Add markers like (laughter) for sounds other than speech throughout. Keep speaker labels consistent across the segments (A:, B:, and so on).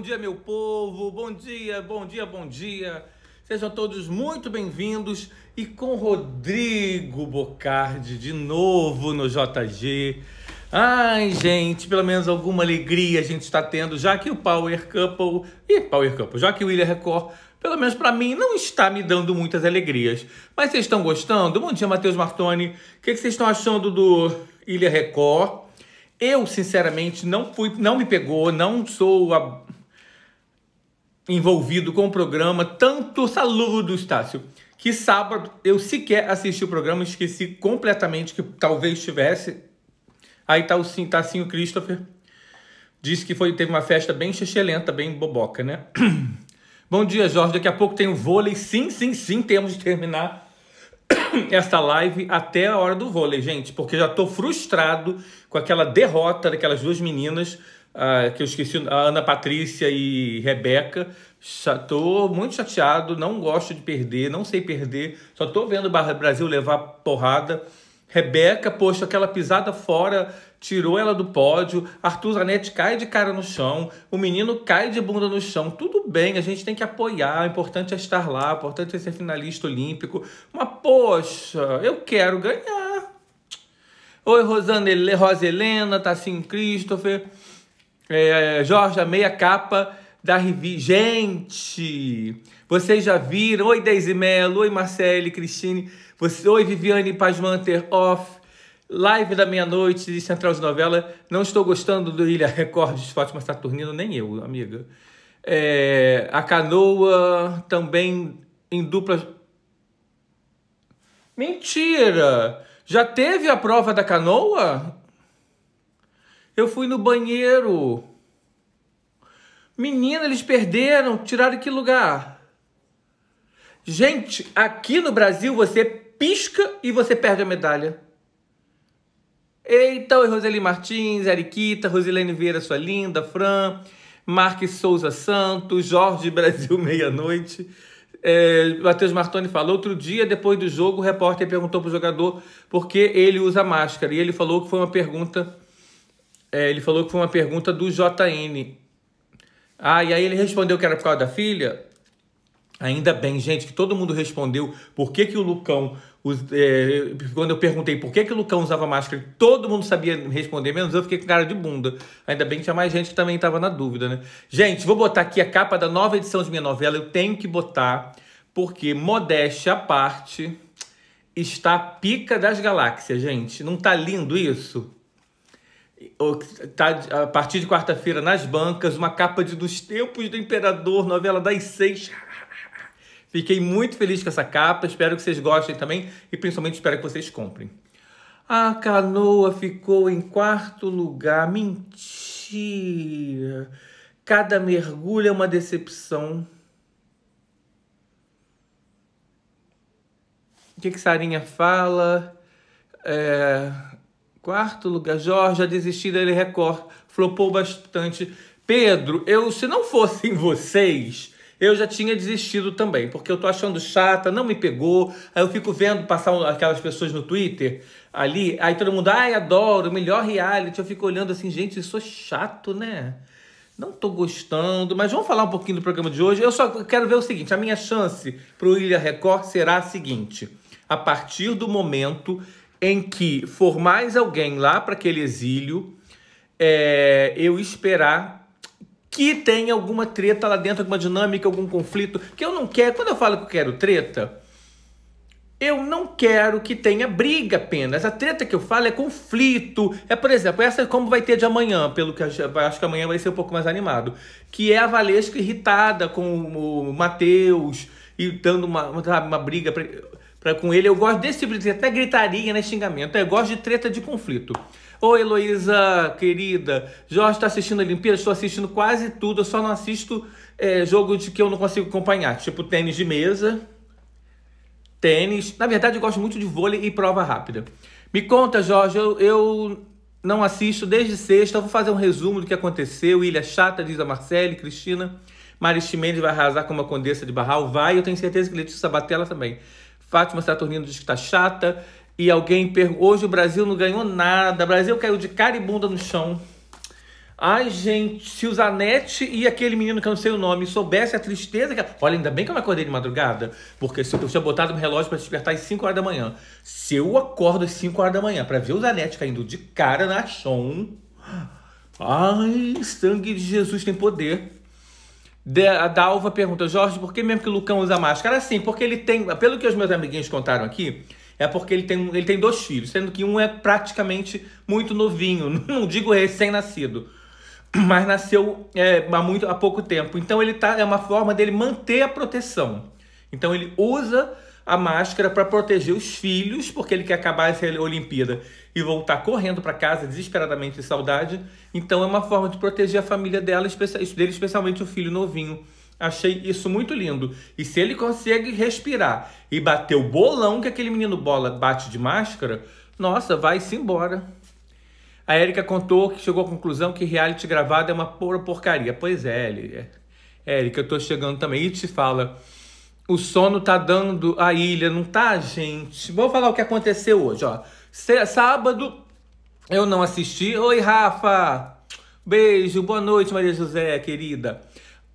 A: bom dia, meu povo, bom dia, bom dia, bom dia. Sejam todos muito bem-vindos e com Rodrigo Bocardi de novo no JG. Ai, gente, pelo menos alguma alegria a gente está tendo, já que o Power Couple. e Power Couple, já que o William Record pelo menos para mim, não está me dando muitas alegrias. Mas vocês estão gostando? Bom dia, Matheus Martoni. O que, que, vocês estão achando do Ilha Record? Eu, sinceramente, não fui, não me pegou, não sou a, envolvido com o programa, tanto saludo, Estácio, que sábado eu sequer assisti o programa, esqueci completamente que talvez tivesse. Aí tá o Tacinho tá Christopher, disse que foi, teve uma festa bem xixelenta, bem boboca, né? (clears throat) Bom dia, Jorge. Daqui a pouco tem o vôlei. Sim, sim, sim, temos de terminar (clears throat) esta live até a hora do vôlei, gente, porque já tô frustrado com aquela derrota daquelas duas meninas ah, que eu esqueci, a Ana Patrícia e Rebeca. Estou muito chateado, não gosto de perder, não sei perder. Só estou vendo o Brasil levar porrada. Rebeca, poxa, aquela pisada fora tirou ela do pódio. Arthur Zanetti cai de cara no chão. O menino cai de bunda no chão. Tudo bem, a gente tem que apoiar. O importante é estar lá, o importante é ser finalista olímpico. Mas, poxa, eu quero ganhar. Oi, Rosane, Rosa Helena, Tassim Christopher é, Jorge, a meia capa da Rivi. Gente, vocês já viram? Oi, Deise Mello, oi, Marcele, Cristine. Você, oi, Viviane Pazmanter, off. Live da meia-noite de Central de Novela. Não estou gostando do Ilha Recordes, Fátima Saturnino, nem eu, amiga. É, a canoa também em dupla. Mentira! Já teve a prova da canoa? Eu fui no banheiro. Menina, eles perderam, tiraram que lugar? Gente, aqui no Brasil você pisca e você perde a medalha. Eita, oi Roseli Martins, Eriquita, Rosilene Vieira, sua linda, Fran, Marques Souza Santos, Jorge (laughs) Brasil meia-noite. É, Matheus Martoni falou, outro dia, depois do jogo, o repórter perguntou pro jogador por que ele usa máscara. E ele falou que foi uma pergunta é, ele falou que foi uma pergunta do JN. Ah, e aí ele respondeu que era por causa da filha. Ainda bem, gente, que todo mundo respondeu por que, que o Lucão. é, quando eu perguntei por que, que o Lucão usava máscara, todo mundo sabia responder, menos eu fiquei com cara de bunda. Ainda bem que tinha mais gente que também estava na dúvida, né? Gente, vou botar aqui a capa da nova edição de minha novela. Eu tenho que botar, porque modéstia à parte está a pica das galáxias, gente. Não tá lindo isso? Tá a partir de quarta-feira nas bancas, uma capa de Dos Tempos do Imperador, novela das seis. (laughs) Fiquei muito feliz com essa capa, espero que vocês gostem também e principalmente espero que vocês comprem. A canoa ficou em quarto lugar. Mentira! Cada mergulho é uma decepção. O que, que Sarinha fala? É... Quarto lugar, Jorge, a desistir dele recorde, flopou bastante. Pedro, eu se não fossem vocês, eu já tinha desistido também, porque eu tô achando chata, não me pegou. Aí eu fico vendo passar aquelas pessoas no Twitter ali, aí todo mundo, ai, adoro, melhor reality. Eu fico olhando assim, gente, isso é chato, né? Não tô gostando, mas vamos falar um pouquinho do programa de hoje. Eu só quero ver o seguinte: a minha chance pro Ilha Record será a seguinte. A partir do momento em que for mais alguém lá para aquele exílio, é, eu esperar que tenha alguma treta lá dentro, alguma dinâmica, algum conflito, que eu não quero. Quando eu falo que eu quero treta, eu não quero que tenha briga apenas. A treta que eu falo é conflito. É, por exemplo, essa é como vai ter de amanhã, pelo que acho que amanhã vai ser um pouco mais animado. Que é a Valesca irritada com o Matheus e dando uma, uma briga. Pra... Pra, com ele, eu gosto desse tipo de até gritaria, né? Xingamento. Eu gosto de treta de conflito. Ô Heloísa, querida, Jorge está assistindo a Olimpíada? Estou assistindo quase tudo, eu só não assisto é, jogo de que eu não consigo acompanhar, tipo tênis de mesa, tênis. Na verdade, eu gosto muito de vôlei e prova rápida. Me conta, Jorge, eu, eu não assisto desde sexta, eu vou fazer um resumo do que aconteceu. Ilha Chata, diz a Marcele, Cristina. Maris Mendes vai arrasar com uma Condessa de Barral, vai, eu tenho certeza que Letícia Sabatella também. Fátima Saturnino diz que tá chata. E alguém pergunta. Hoje o Brasil não ganhou nada. O Brasil caiu de cara e bunda no chão. Ai, gente, se o Zanetti e aquele menino que eu não sei o nome soubesse a tristeza que. Olha, ainda bem que eu me acordei de madrugada, porque se eu tinha botado um relógio para despertar às 5 horas da manhã. Se eu acordo às 5 horas da manhã para ver o Zanetti caindo de cara na chão. Ai, sangue de Jesus tem poder. Da, a Dalva pergunta, Jorge, por que mesmo que o Lucão usa máscara? Assim, porque ele tem, pelo que os meus amiguinhos contaram aqui, é porque ele tem, ele tem dois filhos, sendo que um é praticamente muito novinho, (laughs) não digo recém-nascido, mas nasceu é, há, muito, há pouco tempo. Então ele tá, é uma forma dele manter a proteção. Então ele usa a máscara para proteger os filhos, porque ele quer acabar essa Olimpíada e voltar correndo para casa desesperadamente de saudade. Então é uma forma de proteger a família dela, dele especialmente o filho novinho. Achei isso muito lindo. E se ele consegue respirar e bater o bolão que aquele menino bola bate de máscara, nossa, vai-se embora. A Erika contou que chegou à conclusão que reality gravado é uma porcaria. Pois é, Erika é, eu tô chegando também. E te fala, o sono tá dando a ilha, não tá, gente? Vou falar o que aconteceu hoje, ó. Sábado eu não assisti. Oi, Rafa. Beijo, boa noite, Maria José, querida.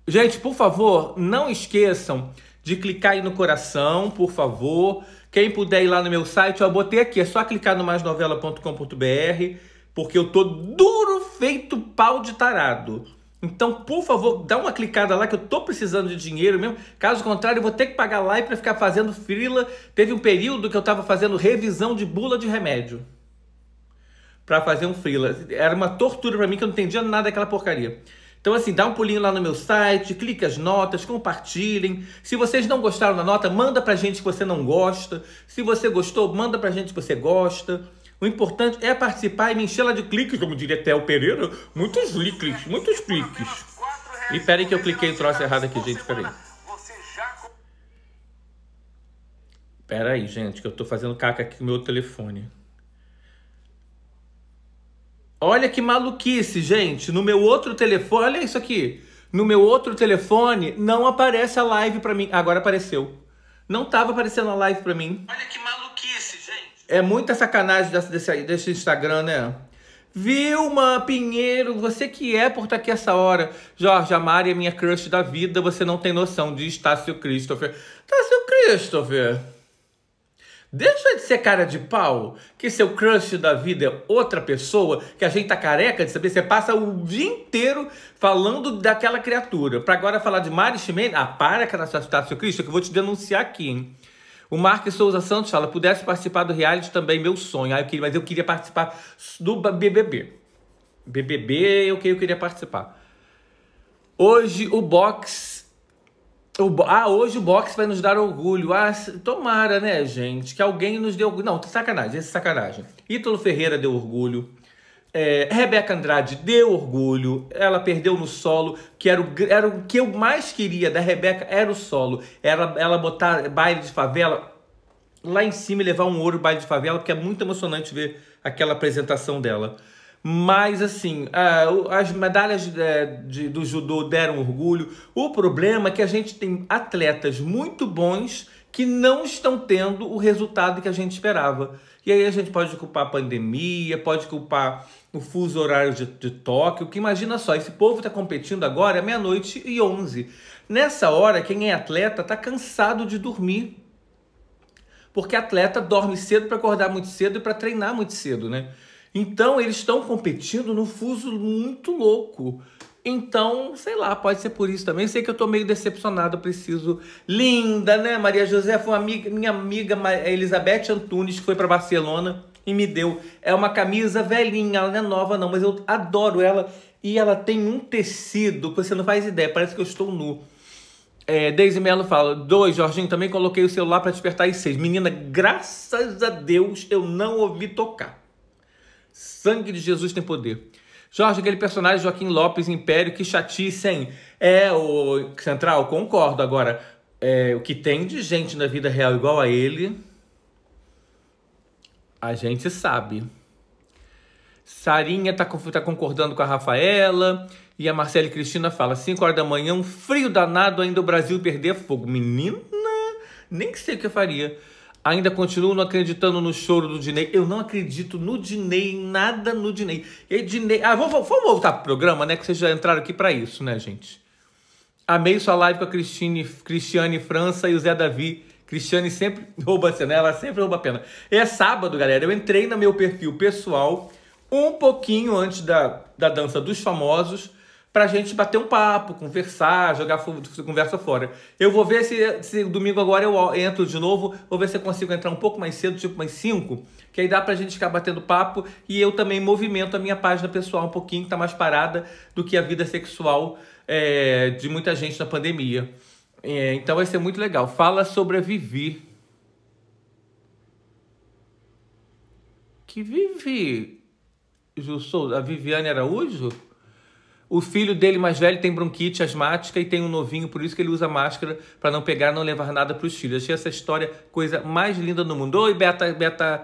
A: Gente, por favor, não esqueçam de clicar aí no coração, por favor. Quem puder ir lá no meu site, eu botei aqui, é só clicar no maisnovela.com.br, porque eu tô duro feito pau de tarado. Então, por favor, dá uma clicada lá que eu tô precisando de dinheiro mesmo. Caso contrário, eu vou ter que pagar lá e para ficar fazendo frila. Teve um período que eu estava fazendo revisão de bula de remédio para fazer um frila. Era uma tortura para mim que eu não entendia nada daquela porcaria. Então, assim, dá um pulinho lá no meu site, clique as notas, compartilhem. Se vocês não gostaram da nota, manda pra gente que você não gosta. Se você gostou, manda pra gente que você gosta. O importante é participar e me encher lá de cliques, como diria o Pereira. Muitos cliques, muitos cliques. E peraí que eu cliquei o troço errado aqui, gente, peraí. Peraí, gente, que eu tô fazendo caca aqui com o meu telefone. Olha que maluquice, gente. No meu outro telefone, olha isso aqui. No meu outro telefone não aparece a live para mim. Agora apareceu. Não tava aparecendo a live para mim. Olha que maluquice. É muita sacanagem desse, desse Instagram, né? Vilma Pinheiro, você que é por estar aqui essa hora. Jorge, a Mari é minha crush da vida, você não tem noção de Estácio Christopher. Estácio Christopher, deixa de ser cara de pau, que seu crush da vida é outra pessoa, que a gente tá careca de saber, você passa o dia inteiro falando daquela criatura. Pra agora falar de Mari Chimene, ah, para que essa Estácio Christopher, que eu vou te denunciar aqui, hein? O Marques Souza Santos fala, pudesse participar do reality também, meu sonho. Ah, eu queria, mas eu queria participar do BBB. BBB eu, que, eu queria participar. Hoje o box... O, ah, hoje o box vai nos dar orgulho. Ah, tomara, né, gente? Que alguém nos deu orgulho. Não, sacanagem, esse é sacanagem. Ítalo Ferreira deu orgulho. É, Rebeca Andrade deu orgulho, ela perdeu no solo, que era o, era o que eu mais queria da Rebeca, era o solo. Era ela botar baile de favela lá em cima e levar um ouro baile de favela, porque é muito emocionante ver aquela apresentação dela. Mas assim, as medalhas é, do judô deram orgulho. O problema é que a gente tem atletas muito bons que não estão tendo o resultado que a gente esperava. E aí a gente pode culpar a pandemia, pode culpar o fuso horário de, de Tóquio, que imagina só, esse povo está competindo agora meia-noite e onze. Nessa hora, quem é atleta está cansado de dormir. Porque atleta dorme cedo para acordar muito cedo e para treinar muito cedo, né? Então eles estão competindo num fuso muito louco. Então, sei lá, pode ser por isso também. Sei que eu tô meio decepcionado, preciso. Linda, né? Maria José foi uma amiga, minha amiga é Elizabeth Antunes, que foi para Barcelona e me deu. É uma camisa velhinha, ela não é nova não, mas eu adoro ela. E ela tem um tecido que você não faz ideia, parece que eu estou nu. É, Deise Mello fala: Dois, Jorginho, também coloquei o celular para despertar às seis. Menina, graças a Deus eu não ouvi tocar. Sangue de Jesus tem poder. Jorge, aquele personagem Joaquim Lopes Império, que chatice, hein? É, o Central, concordo. Agora, é, o que tem de gente na vida real igual a ele, a gente sabe. Sarinha tá, tá concordando com a Rafaela. E a Marcela e Cristina fala: 5 horas da manhã, um frio danado ainda o Brasil perder fogo. Menina, nem sei o que eu faria. Ainda continuo acreditando no choro do Dinei. Eu não acredito no Dinei, nada no Dinei. E Dinei. Ah, vamos, voltar pro programa, né? Que vocês já entraram aqui para isso, né, gente? Amei sua live com a Cristine, Cristiane França e o Zé Davi. Cristiane sempre (laughs) rouba a cena, ela sempre rouba a pena. É sábado, galera. Eu entrei no meu perfil pessoal um pouquinho antes da, da dança dos famosos pra gente bater um papo, conversar, jogar conversa fora. Eu vou ver se, se domingo agora eu entro de novo, vou ver se eu consigo entrar um pouco mais cedo, tipo mais 5, que aí dá pra gente ficar batendo papo e eu também movimento a minha página pessoal um pouquinho, que tá mais parada do que a vida sexual é, de muita gente na pandemia. É, então vai ser muito legal. Fala sobre a Vivi. Que Vivi? sou a Viviane Araújo? O filho dele mais velho tem bronquite asmática e tem um novinho, por isso que ele usa máscara para não pegar, não levar nada para os filhos. Achei essa história coisa mais linda do mundo. Oi, Beta, Beta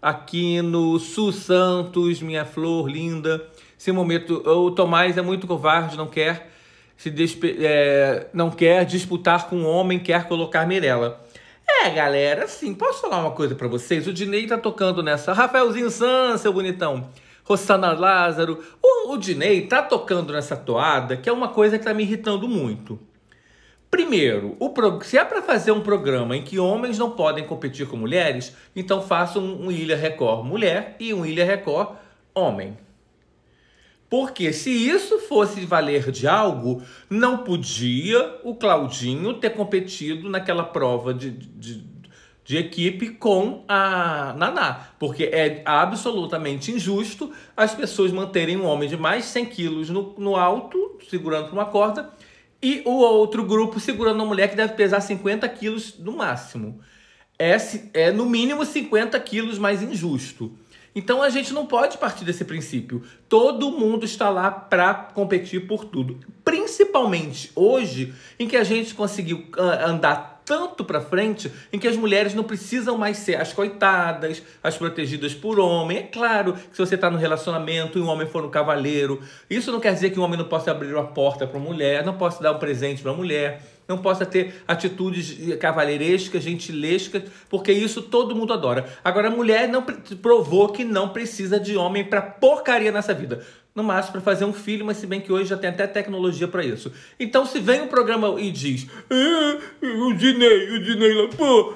A: Aquino, Su Santos, minha flor linda. Esse momento, o Tomás é muito covarde, não quer se é, não quer disputar com um homem, quer colocar Mirella. É, galera, assim, posso falar uma coisa para vocês? O Dinei tá tocando nessa. Rafaelzinho San, seu bonitão. Rossana Lázaro. O, o Dinei tá tocando nessa toada, que é uma coisa que tá me irritando muito. Primeiro, pro... se é para fazer um programa em que homens não podem competir com mulheres, então faça um, um Ilha Record mulher e um Ilha Record homem. Porque se isso fosse valer de algo, não podia o Claudinho ter competido naquela prova de, de, de equipe com a Naná, porque é absolutamente injusto as pessoas manterem um homem de mais 100 quilos no, no alto, segurando uma corda, e o outro grupo segurando uma mulher que deve pesar 50 quilos no máximo. É, é no mínimo 50 quilos mais injusto. Então a gente não pode partir desse princípio. Todo mundo está lá para competir por tudo. Principalmente hoje, em que a gente conseguiu ah, andar tanto para frente em que as mulheres não precisam mais ser as coitadas, as protegidas por homem. É claro que se você está no relacionamento e um homem for um cavaleiro, isso não quer dizer que um homem não possa abrir uma porta para uma mulher, não possa dar um presente para uma mulher, não possa ter atitudes cavalheirescas, gentilescas, porque isso todo mundo adora. Agora, a mulher não provou que não precisa de homem para porcaria nessa vida no máximo para fazer um filho, mas se bem que hoje já tem até tecnologia para isso. Então se vem um programa e diz, é, o Dinei, o Dinei lá, pô,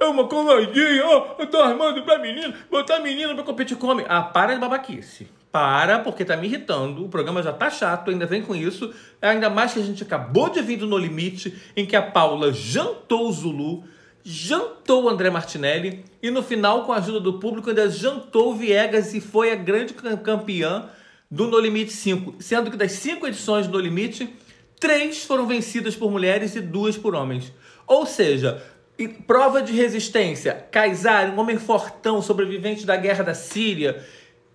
A: é uma covardia, ó, oh, eu tô armando pra menina, botar menina pra competir com homem. Ah, para de babaquice. Para, porque tá me irritando, o programa já tá chato, ainda vem com isso. É ainda mais que a gente acabou de vir do No Limite, em que a Paula jantou o Zulu, jantou o André Martinelli, e no final, com a ajuda do público, ainda jantou o Viegas e foi a grande campeã do No Limite 5, sendo que das cinco edições do No Limite, três foram vencidas por mulheres e duas por homens. Ou seja, prova de resistência: Kaysar, um homem fortão, sobrevivente da guerra da Síria.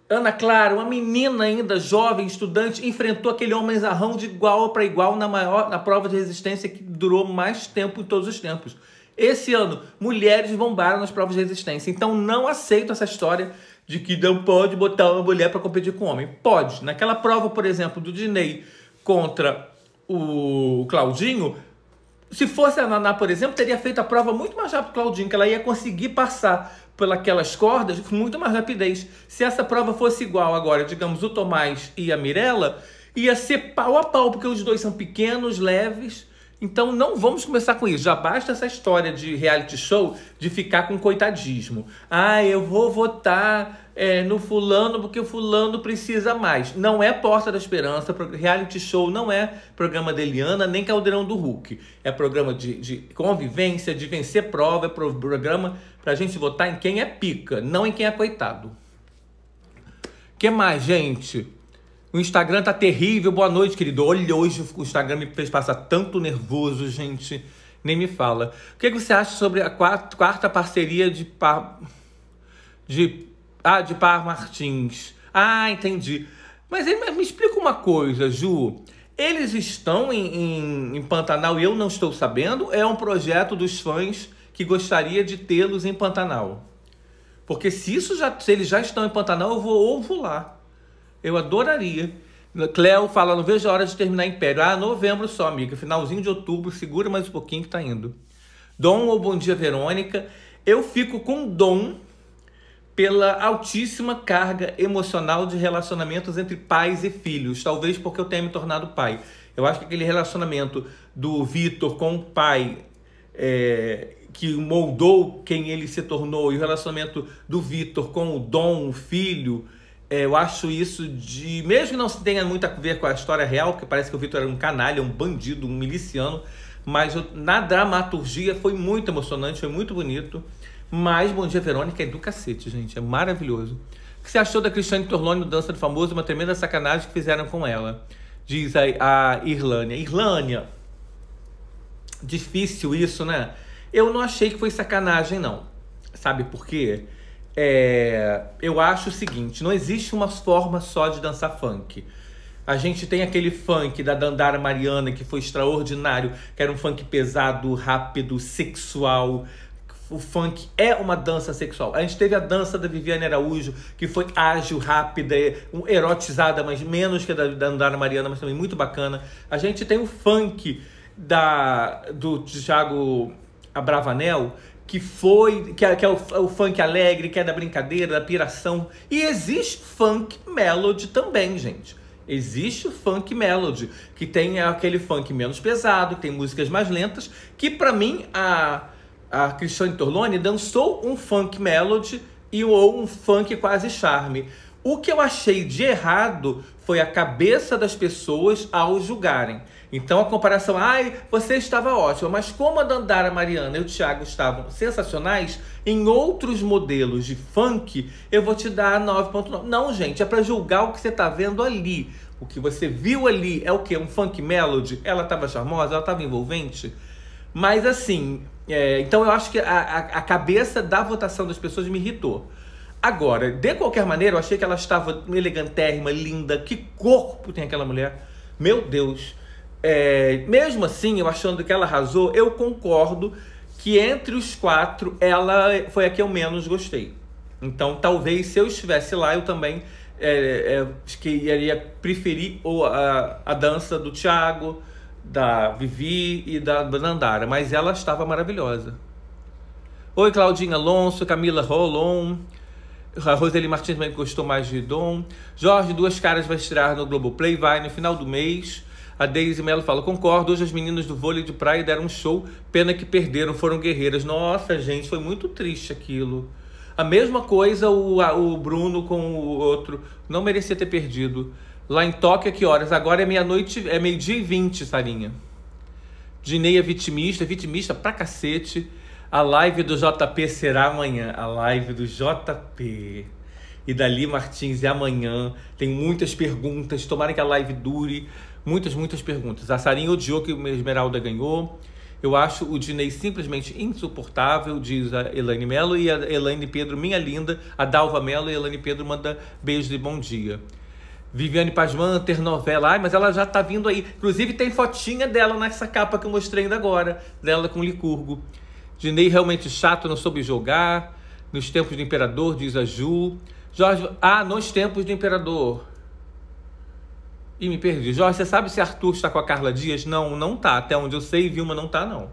A: Ana Clara, uma menina ainda jovem, estudante, enfrentou aquele homem zarrão de igual para igual na, maior, na prova de resistência que durou mais tempo em todos os tempos. Esse ano, mulheres bombaram nas provas de resistência. Então não aceito essa história de que não pode botar uma mulher para competir com um homem. Pode. Naquela prova, por exemplo, do Dinei contra o Claudinho, se fosse a Naná, por exemplo, teria feito a prova muito mais rápido que o Claudinho, que ela ia conseguir passar pelas cordas com muito mais rapidez. Se essa prova fosse igual agora, digamos, o Tomás e a Mirella, ia ser pau a pau, porque os dois são pequenos, leves, então não vamos começar com isso. Já basta essa história de reality show de ficar com coitadismo. Ah, eu vou votar é, no fulano porque o fulano precisa mais. Não é Porta da Esperança, reality show não é programa de Eliana nem Caldeirão do Hulk. É programa de, de convivência, de vencer prova, é programa pra gente votar em quem é pica, não em quem é coitado. que mais, gente? O Instagram tá terrível. Boa noite, querido. Olha, hoje o Instagram me fez passar tanto nervoso, gente. Nem me fala. O que, é que você acha sobre a quarta, parceria de Par... De... Ah, de Par Martins. Ah, entendi. Mas ele, me explica uma coisa, Ju. Eles estão em, em, em Pantanal e eu não estou sabendo? É um projeto dos fãs que gostaria de tê-los em Pantanal? Porque se isso já, se eles já estão em Pantanal, eu vou ovo lá. Eu adoraria. Cleo fala, não vejo a hora de terminar Império. Ah, novembro só, amiga. Finalzinho de outubro, segura mais um pouquinho que tá indo. Dom ou Bom Dia Verônica. Eu fico com Dom pela altíssima carga emocional de relacionamentos entre pais e filhos. Talvez porque eu tenha me tornado pai. Eu acho que aquele relacionamento do Vitor com o pai é, que moldou quem ele se tornou e o relacionamento do Vitor com o Dom, o filho é, eu acho isso de. Mesmo que não tenha muito a ver com a história real, porque parece que o Vitor era um canalha, um bandido, um miliciano, mas na dramaturgia foi muito emocionante, foi muito bonito. Mas Bom Dia Verônica é do cacete, gente, é maravilhoso. O que você achou da Cristiane Torloni no Dança do Famoso? Uma tremenda sacanagem que fizeram com ela, diz a, a Irlânia. Irlânia, difícil isso, né? Eu não achei que foi sacanagem, não. Sabe por quê? É, eu acho o seguinte: não existe uma forma só de dançar funk. A gente tem aquele funk da Dandara Mariana que foi extraordinário, que era um funk pesado, rápido, sexual. O funk é uma dança sexual. A gente teve a dança da Viviane Araújo, que foi ágil, rápida, erotizada, mas menos que a da Dandara Mariana, mas também muito bacana. A gente tem o funk da do Thiago Abravanel, que foi, que é, que é o, o, funk alegre, que é da brincadeira, da piração. E existe funk melody também, gente. Existe funk melody, que tem aquele funk menos pesado, que tem músicas mais lentas, que para mim a, a Cristiane Torlone dançou um funk melody e ou um funk quase charme. O que eu achei de errado foi a cabeça das pessoas ao julgarem. Então a comparação, ai, você estava ótima, mas como a Dandara a Mariana e o Thiago estavam sensacionais, em outros modelos de funk, eu vou te dar 9.9. Não, gente, é para julgar o que você está vendo ali. O que você viu ali é o que? Um funk melody? Ela estava charmosa? Ela estava envolvente? Mas assim, é, então eu acho que a, a, a cabeça da votação das pessoas me irritou. Agora, de qualquer maneira, eu achei que ela estava elegantérrima, linda. Que corpo tem aquela mulher? Meu Deus é, mesmo assim, eu achando que ela arrasou, eu concordo que entre os quatro ela foi a que eu menos gostei. Então, talvez se eu estivesse lá, eu também é, é, que iria preferir ou a, a dança do Thiago, da Vivi e da, da Nandara, mas ela estava maravilhosa. Oi, Claudinha Alonso, Camila Rolon. A Roseli Martins também gostou mais de Dom. Jorge, duas caras vai estrear no Globoplay, vai no final do mês. A Daisy Mello fala: concordo, hoje as meninas do vôlei de praia deram um show, pena que perderam, foram guerreiras. Nossa, gente, foi muito triste aquilo. A mesma coisa o, o Bruno com o outro. Não merecia ter perdido. Lá em Tóquio, que horas? Agora é meia-noite, é meio-dia e vinte, Sarinha. Dineia é vitimista, vitimista pra cacete. A live do JP será amanhã. A live do JP. E dali Martins é amanhã. Tem muitas perguntas. Tomara que a live dure muitas, muitas perguntas. A Sarinha odiou que o Esmeralda ganhou. Eu acho o Dinei simplesmente insuportável, diz a Elaine Mello. E a Elaine Pedro, minha linda, a Dalva Mello e a Elaine Pedro manda beijo e bom dia. Viviane Pasman, ter novela. Ai, mas ela já tá vindo aí. Inclusive tem fotinha dela nessa capa que eu mostrei ainda agora, dela com Licurgo. Dinei realmente chato, não soube jogar. Nos tempos do imperador, diz a Ju. Jorge, ah, nos tempos do imperador. E me perdi. Jorge, você sabe se Arthur está com a Carla Dias? Não, não tá. Até onde eu sei, Vilma não tá, não.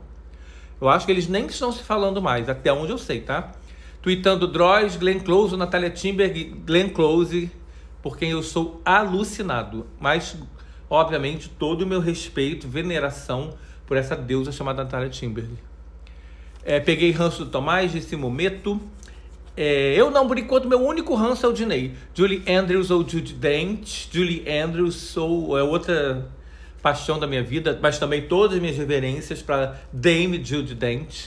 A: Eu acho que eles nem estão se falando mais, até onde eu sei, tá? Tweetando Droz, Glenn Close, Natália Timberg, Glenn Close, por quem eu sou alucinado. Mas, obviamente, todo o meu respeito, veneração por essa deusa chamada Natália Timberg. É, peguei ranço do Tomás, disse momento. É, eu não, por enquanto, meu único ranço é o Diney. Julie Andrews ou Judy Dent. Julie Andrews é outra paixão da minha vida, mas também todas as minhas reverências para Dame Judy Dent.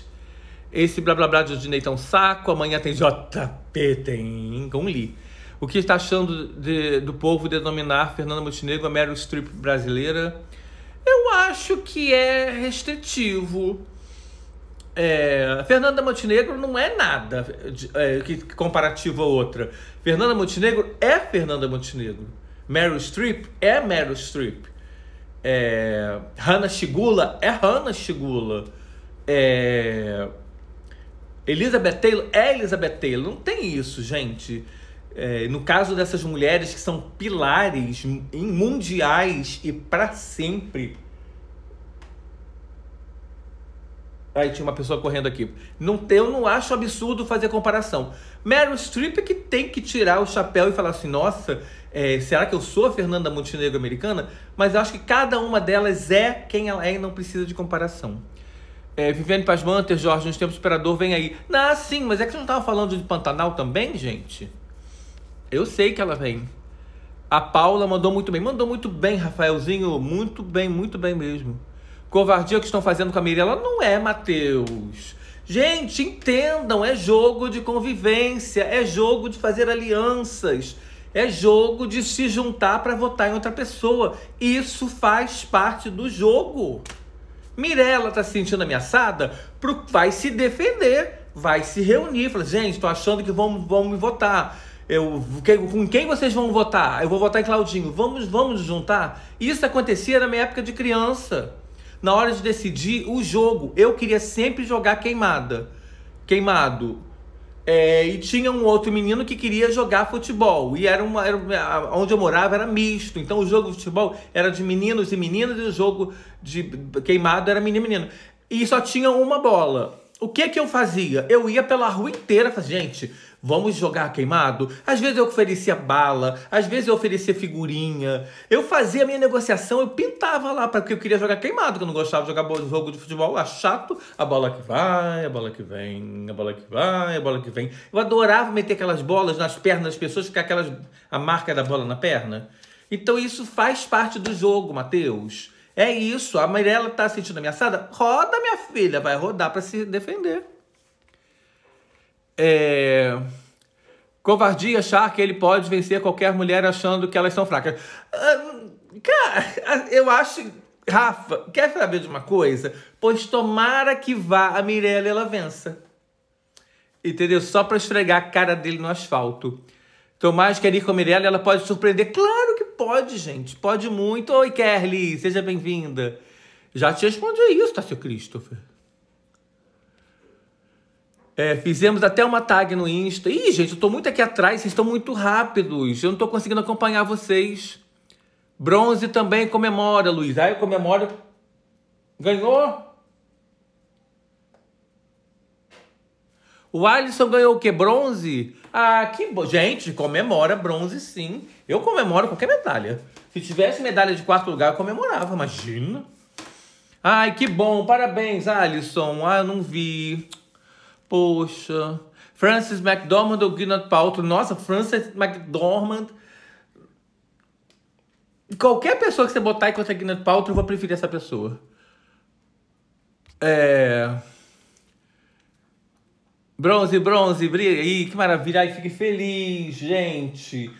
A: Esse blá blá blá de Diney tá um saco. Amanhã tem JP, tem Li. O que está achando de, do povo denominar Fernanda Montenegro a Meryl Streep brasileira? Eu acho que é restritivo. É, Fernanda Montenegro não é nada de, é, que, comparativo a outra. Fernanda Montenegro é Fernanda Montenegro. Meryl Streep é Meryl Streep. É, Hannah Shigula é Hannah Shigula. É, Elizabeth Taylor é Elizabeth Taylor. Não tem isso, gente. É, no caso dessas mulheres que são pilares mundiais e para sempre Aí tinha uma pessoa correndo aqui. Não tem, eu não acho absurdo fazer comparação. Meryl Streep é que tem que tirar o chapéu e falar assim, nossa, é, será que eu sou a Fernanda Montenegro americana? Mas eu acho que cada uma delas é quem ela é e não precisa de comparação. É, Viviane Pasmanter, Jorge, nos tempos imperador, vem aí. Ah, sim, mas é que você não estava falando de Pantanal também, gente? Eu sei que ela vem. A Paula mandou muito bem. Mandou muito bem, Rafaelzinho. Muito bem, muito bem mesmo covardia que estão fazendo com a Mirella não é Mateus. Gente, entendam, é jogo de convivência, é jogo de fazer alianças, é jogo de se juntar para votar em outra pessoa. Isso faz parte do jogo. Mirella está se sentindo ameaçada, pro, vai se defender, vai se reunir, fala, gente, estou achando que vão, vão me votar. Eu, com quem vocês vão votar? Eu vou votar em Claudinho. Vamos, vamos juntar. Isso acontecia na minha época de criança na hora de decidir o jogo. Eu queria sempre jogar queimada. Queimado. É, e tinha um outro menino que queria jogar futebol. E era uma. Era, onde eu morava era misto. Então o jogo de futebol era de meninos e meninas, e o jogo de queimado era menino e menino. E só tinha uma bola. O que que eu fazia? Eu ia pela rua inteira, fazia, gente, Vamos jogar queimado? Às vezes eu oferecia bala, às vezes eu oferecia figurinha. Eu fazia a minha negociação, eu pintava lá para que eu queria jogar queimado, que eu não gostava de jogar jogo de futebol, era chato. A bola que vai, a bola que vem, a bola que vai, a bola que vem. Eu adorava meter aquelas bolas nas pernas das pessoas, ficar aquelas a marca da bola na perna. Então isso faz parte do jogo, Matheus. É isso, a Mirella tá sentindo ameaçada? Roda, minha filha, vai rodar para se defender é, covardia achar que ele pode vencer qualquer mulher achando que elas são fracas. Ah, cara, eu acho. Rafa, quer saber de uma coisa? Pois tomara que vá a Mirella ela vença. Entendeu? Só para esfregar a cara dele no asfalto. Tomás quer ir com a Mirella ela pode surpreender. Claro que pode, gente. Pode muito. Oi, Kerly, seja bem-vinda. Já te respondi isso, tá, seu Christopher. É, fizemos até uma tag no Insta. Ih, gente, eu tô muito aqui atrás, vocês estão muito rápidos. Eu não tô conseguindo acompanhar vocês. Bronze também comemora, Luiz. Aí ah, comemoro. Ganhou? O Alisson ganhou o quê? Bronze? Ah, que bom. Gente, comemora bronze sim. Eu comemoro qualquer medalha. Se tivesse medalha de quarto lugar, eu comemorava, imagina. Ai, que bom. Parabéns, Alisson. Ah, eu não vi. Poxa. Francis McDormand ou Gwyneth Paltrow. Nossa, Francis McDormand. Qualquer pessoa que você botar e contra Gwyneth Paltrow, eu vou preferir essa pessoa. É... Bronze, bronze, briga. aí, que maravilha. Ai, fique feliz, gente.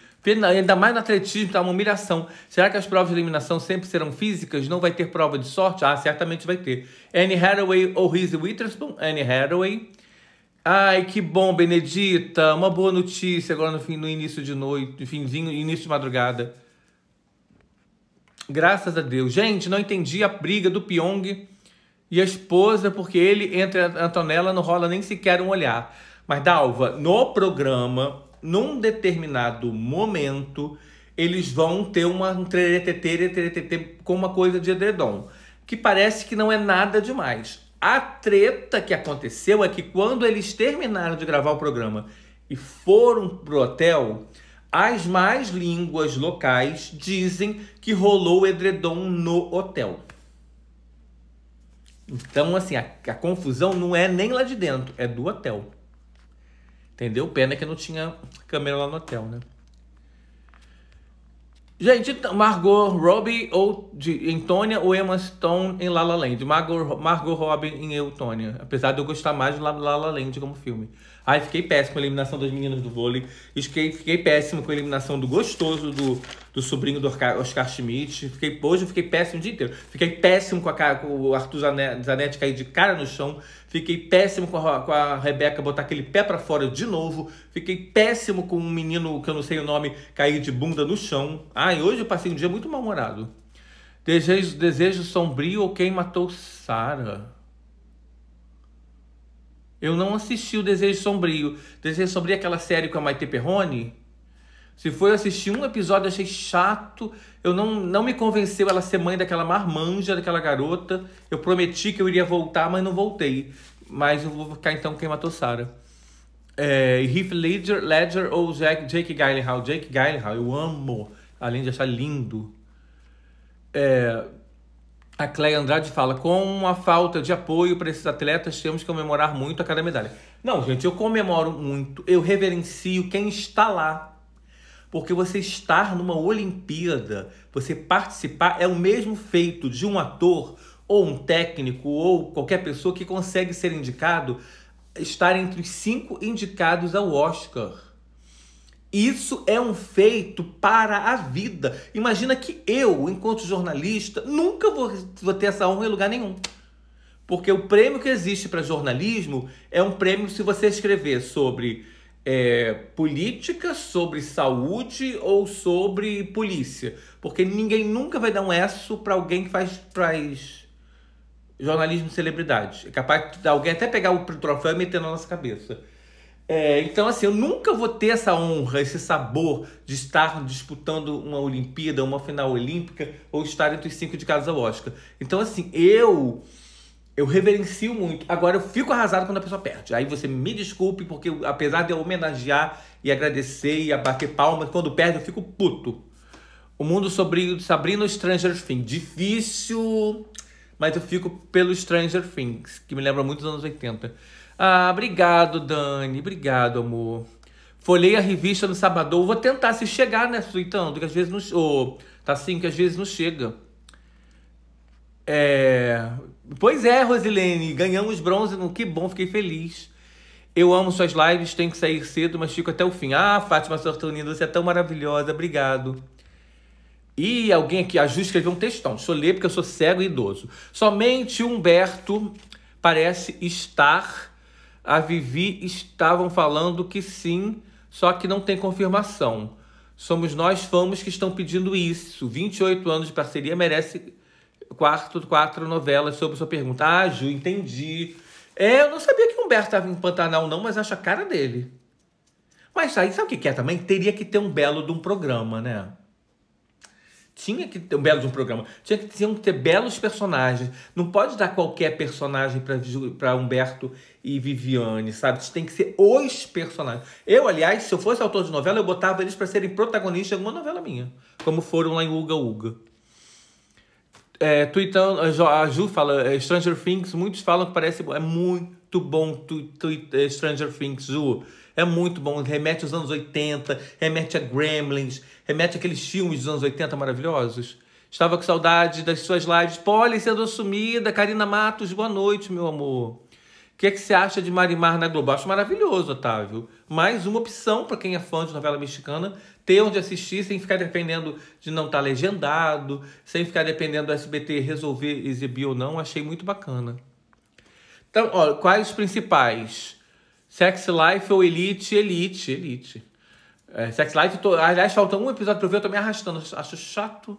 A: Ainda mais no atletismo, tá uma humilhação. Será que as provas de eliminação sempre serão físicas? Não vai ter prova de sorte? Ah, certamente vai ter. Anne Hathaway ou Reese Witherspoon? Anne Hathaway. Ai, que bom, Benedita. Uma boa notícia agora no, fim, no início de noite, finzinho, início de madrugada. Graças a Deus. Gente, não entendi a briga do Pyong e a esposa, porque ele entre a Antonella não rola nem sequer um olhar. Mas, Dalva, no programa, num determinado momento, eles vão ter uma treretetê, com uma coisa de edredom. Que parece que não é nada demais. A treta que aconteceu é que quando eles terminaram de gravar o programa e foram pro hotel, as mais línguas locais dizem que rolou o edredom no hotel. Então, assim, a, a, confusão não é nem lá de dentro, é do hotel. Entendeu? Pena que não tinha câmera lá no hotel, né? Gente, Margot Robbie ou de, em Tônia ou Emma Stone em La La Land. Margot, Margot Robbie em Eutônia. Apesar de eu gostar mais de La La Land como filme. Ai, fiquei péssimo com a eliminação das meninas do vôlei. Fiquei, fiquei péssimo com a eliminação do gostoso do, do sobrinho do Oscar Schmidt. Fiquei, hoje eu fiquei péssimo o dia inteiro. Fiquei péssimo com, a, com o Arthur Zanetti cair de cara no chão. Fiquei péssimo com a, com a Rebeca botar aquele pé para fora de novo. Fiquei péssimo com um menino que eu não sei o nome cair de bunda no chão. Ai, hoje eu passei um dia muito mal-humorado. Desejo, desejo sombrio ou quem matou sarah eu não assisti o Desejo Sombrio. Desejo Sombrio é aquela série com a Maite Perrone. Se foi assistir um episódio, achei chato. Eu não, não me convenceu ela ser mãe daquela marmanja, daquela garota. Eu prometi que eu iria voltar, mas não voltei. Mas eu vou ficar então quem matou Sarah. É, Heath Ledger, Ledger ou Jack, Jake Gyllenhaal. Jake Gyllenhaal, eu amo. Além de achar lindo. É, a Cleia Andrade fala: com a falta de apoio para esses atletas, temos que comemorar muito a cada medalha. Não, gente, eu comemoro muito, eu reverencio quem está lá. Porque você estar numa Olimpíada, você participar, é o mesmo feito de um ator ou um técnico ou qualquer pessoa que consegue ser indicado, estar entre os cinco indicados ao Oscar. Isso é um feito para a vida. Imagina que eu, enquanto jornalista, nunca vou, ter essa honra em lugar nenhum. Porque o prêmio que existe para jornalismo é um prêmio se você escrever sobre é, política, sobre saúde ou sobre polícia. Porque ninguém nunca vai dar um ESSO para alguém que faz, faz jornalismo de celebridade. É capaz de alguém até pegar o troféu e meter na nossa cabeça. É, então, assim, eu nunca vou ter essa honra, esse sabor de estar disputando uma Olimpíada, uma final olímpica ou estar entre os cinco de casa ao Oscar. Então, assim, eu eu reverencio muito. Agora, eu fico arrasado quando a pessoa perde. Aí você me desculpe, porque apesar de eu homenagear e agradecer e bater palmas, quando perde eu fico puto. O mundo sobre Sabrina Stranger Things. Difícil, mas eu fico pelo Stranger Things, que me lembra muito dos anos 80. Ah, obrigado, Dani. Obrigado, amor. Folhei a revista no sábado. Vou tentar se chegar, né, Suitando? Que às vezes não. Oh, tá assim, que às vezes não chega. É... Pois é, Rosilene. Ganhamos bronze. Que bom, fiquei feliz. Eu amo suas lives, tenho que sair cedo, mas fico até o fim. Ah, Fátima Sortonina, você é tão maravilhosa, obrigado. E alguém aqui, a Ju escreveu um textão. Deixa eu ler, porque eu sou cego e idoso. Somente Humberto parece estar a Vivi estavam falando que sim, só que não tem confirmação. Somos nós fomos que estão pedindo isso. 28 anos de parceria merece quarto, quatro novelas sobre sua pergunta. Ah, Ju, entendi. É, eu não sabia que o Humberto estava em Pantanal, não, mas acho a cara dele. Mas aí sabe o que é também? Teria que ter um belo de um programa, né? Tinha que ter um belo de um programa. Tinha que ter belos personagens. Não pode dar qualquer personagem para Humberto e Viviane, sabe? Tem que ser os personagens. Eu, aliás, se eu fosse autor de novela, eu botava eles para serem protagonistas de alguma novela minha, como foram lá em Uga Uga. É, tweetando, a Ju fala, é, Stranger Things, muitos falam que parece. É muito bom tu, é, Stranger Things, Ju. É muito bom, remete aos anos 80, remete a Gremlins, remete àqueles filmes dos anos 80 maravilhosos. Estava com saudade das suas lives. Polly sendo assumida, Karina Matos, boa noite, meu amor que é que você acha de Marimar na Globo? Acho maravilhoso, Otávio. Mais uma opção para quem é fã de novela mexicana ter onde assistir sem ficar dependendo de não estar tá legendado, sem ficar dependendo do SBT resolver exibir ou não. Achei muito bacana. Então, ó, quais os principais? Sex Life ou Elite? Elite, Elite. É, Sex Life, tô, aliás, falta um episódio para eu ver, eu tô me arrastando, acho chato.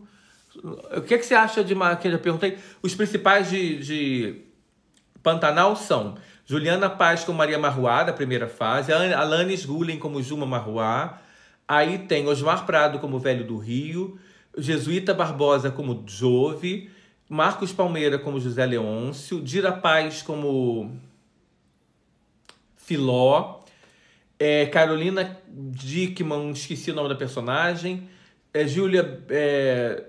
A: O que, é que você acha de uma. que eu já perguntei? Os principais de, de Pantanal são Juliana Paz com Maria Marruá, da primeira fase. Alanis Gulen como Juma Marruá. Aí tem Osmar Prado como Velho do Rio. Jesuíta Barbosa como Jove. Marcos Palmeira como José Leôncio. Dira Paz como Filó. É, Carolina Dickman, esqueci o nome da personagem. É, Júlia. É,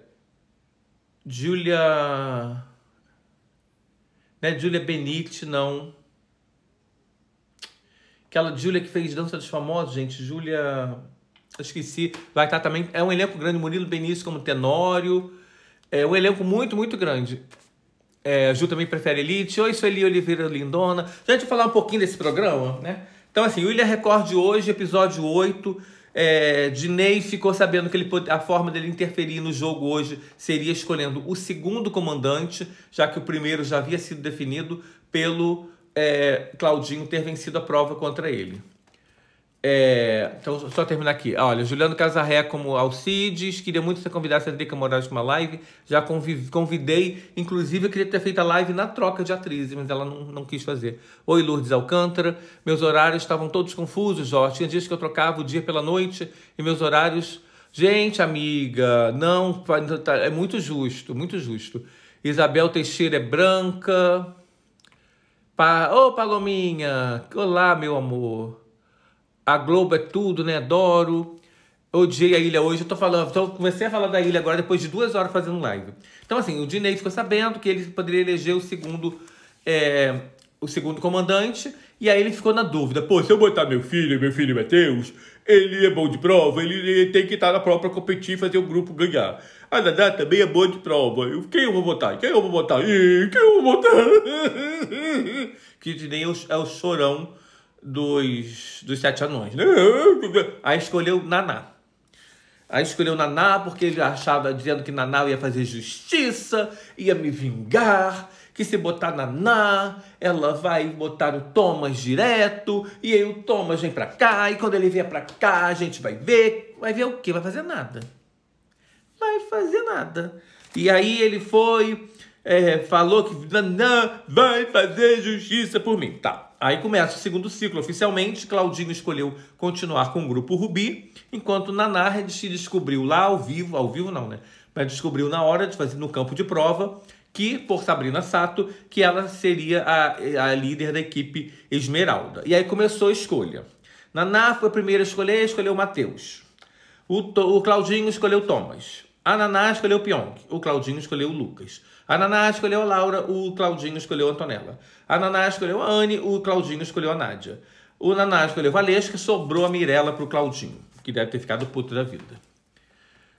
A: Júlia. Não é Júlia Benite, não. Aquela Júlia que fez Dança dos Famosos, gente. Júlia. Esqueci. Vai estar também. É um elenco grande. Murilo Benício como Tenório. É um elenco muito, muito grande. É, Ju também prefere Elite. Oi, Sueli Oliveira Lindona. Gente, vou falar um pouquinho desse programa, né? Então, assim, o Ilha Record de hoje, episódio 8. É, Dinei ficou sabendo que ele, a forma dele interferir no jogo hoje seria escolhendo o segundo comandante, já que o primeiro já havia sido definido pelo é, Claudinho ter vencido a prova contra ele. É, então, só terminar aqui. Olha, Juliano Casarré como Alcides, queria muito ser convidado a Drica Moraes para uma live. Já convidei, inclusive eu queria ter feito a live na troca de atrizes, mas ela não, não quis fazer. Oi, Lourdes Alcântara. Meus horários estavam todos confusos, Jorge. Tinha dias que eu trocava o dia pela noite e meus horários. Gente, amiga, não, tá, tá, é muito justo, muito justo. Isabel Teixeira é branca. Pa... Ô, oh, Palominha! Olá, meu amor! A Globo é tudo, né? Adoro. Odiei a ilha hoje. Eu tô falando, tô, comecei a falar da ilha agora depois de duas horas fazendo live. Então, assim, o Dinei ficou sabendo que ele poderia eleger o segundo, é, o segundo comandante. E aí ele ficou na dúvida: pô, se eu botar meu filho, meu filho Matheus, ele é bom de prova, ele, ele tem que estar na prova para competir e fazer o grupo ganhar. A Dadá também é boa de prova. Eu, quem eu vou votar? Quem eu vou votar? quem eu vou votar? (laughs) que nem é o, é o chorão dos, dos sete anões. Né? Aí escolheu Naná. Aí escolheu Naná porque ele achava, dizendo que Naná ia fazer justiça, ia me vingar, que se botar naná, ela vai botar o Thomas direto, e aí o Thomas vem pra cá, e quando ele vier pra cá, a gente vai ver. Vai ver o quê? Vai fazer nada. Vai fazer nada. E aí ele foi, é, falou que naná vai fazer justiça por mim. Tá. Aí começa o segundo ciclo. Oficialmente, Claudinho escolheu continuar com o grupo Rubi, enquanto Naná se descobriu lá ao vivo, ao vivo não, né? Mas descobriu na hora de fazer no campo de prova que por Sabrina Sato, que ela seria a, a líder da equipe Esmeralda. E aí começou a escolha. Naná foi a primeira a escolher, escolheu o Matheus. O, o Claudinho escolheu o Thomas. A Naná escolheu o Pyong. O Claudinho escolheu o Lucas. A Naná escolheu a Laura. O Claudinho escolheu a Antonella. A Naná escolheu a Anne. O Claudinho escolheu a Nádia. O Naná escolheu a Valesca. Sobrou a Mirella para o Claudinho, que deve ter ficado puto da vida.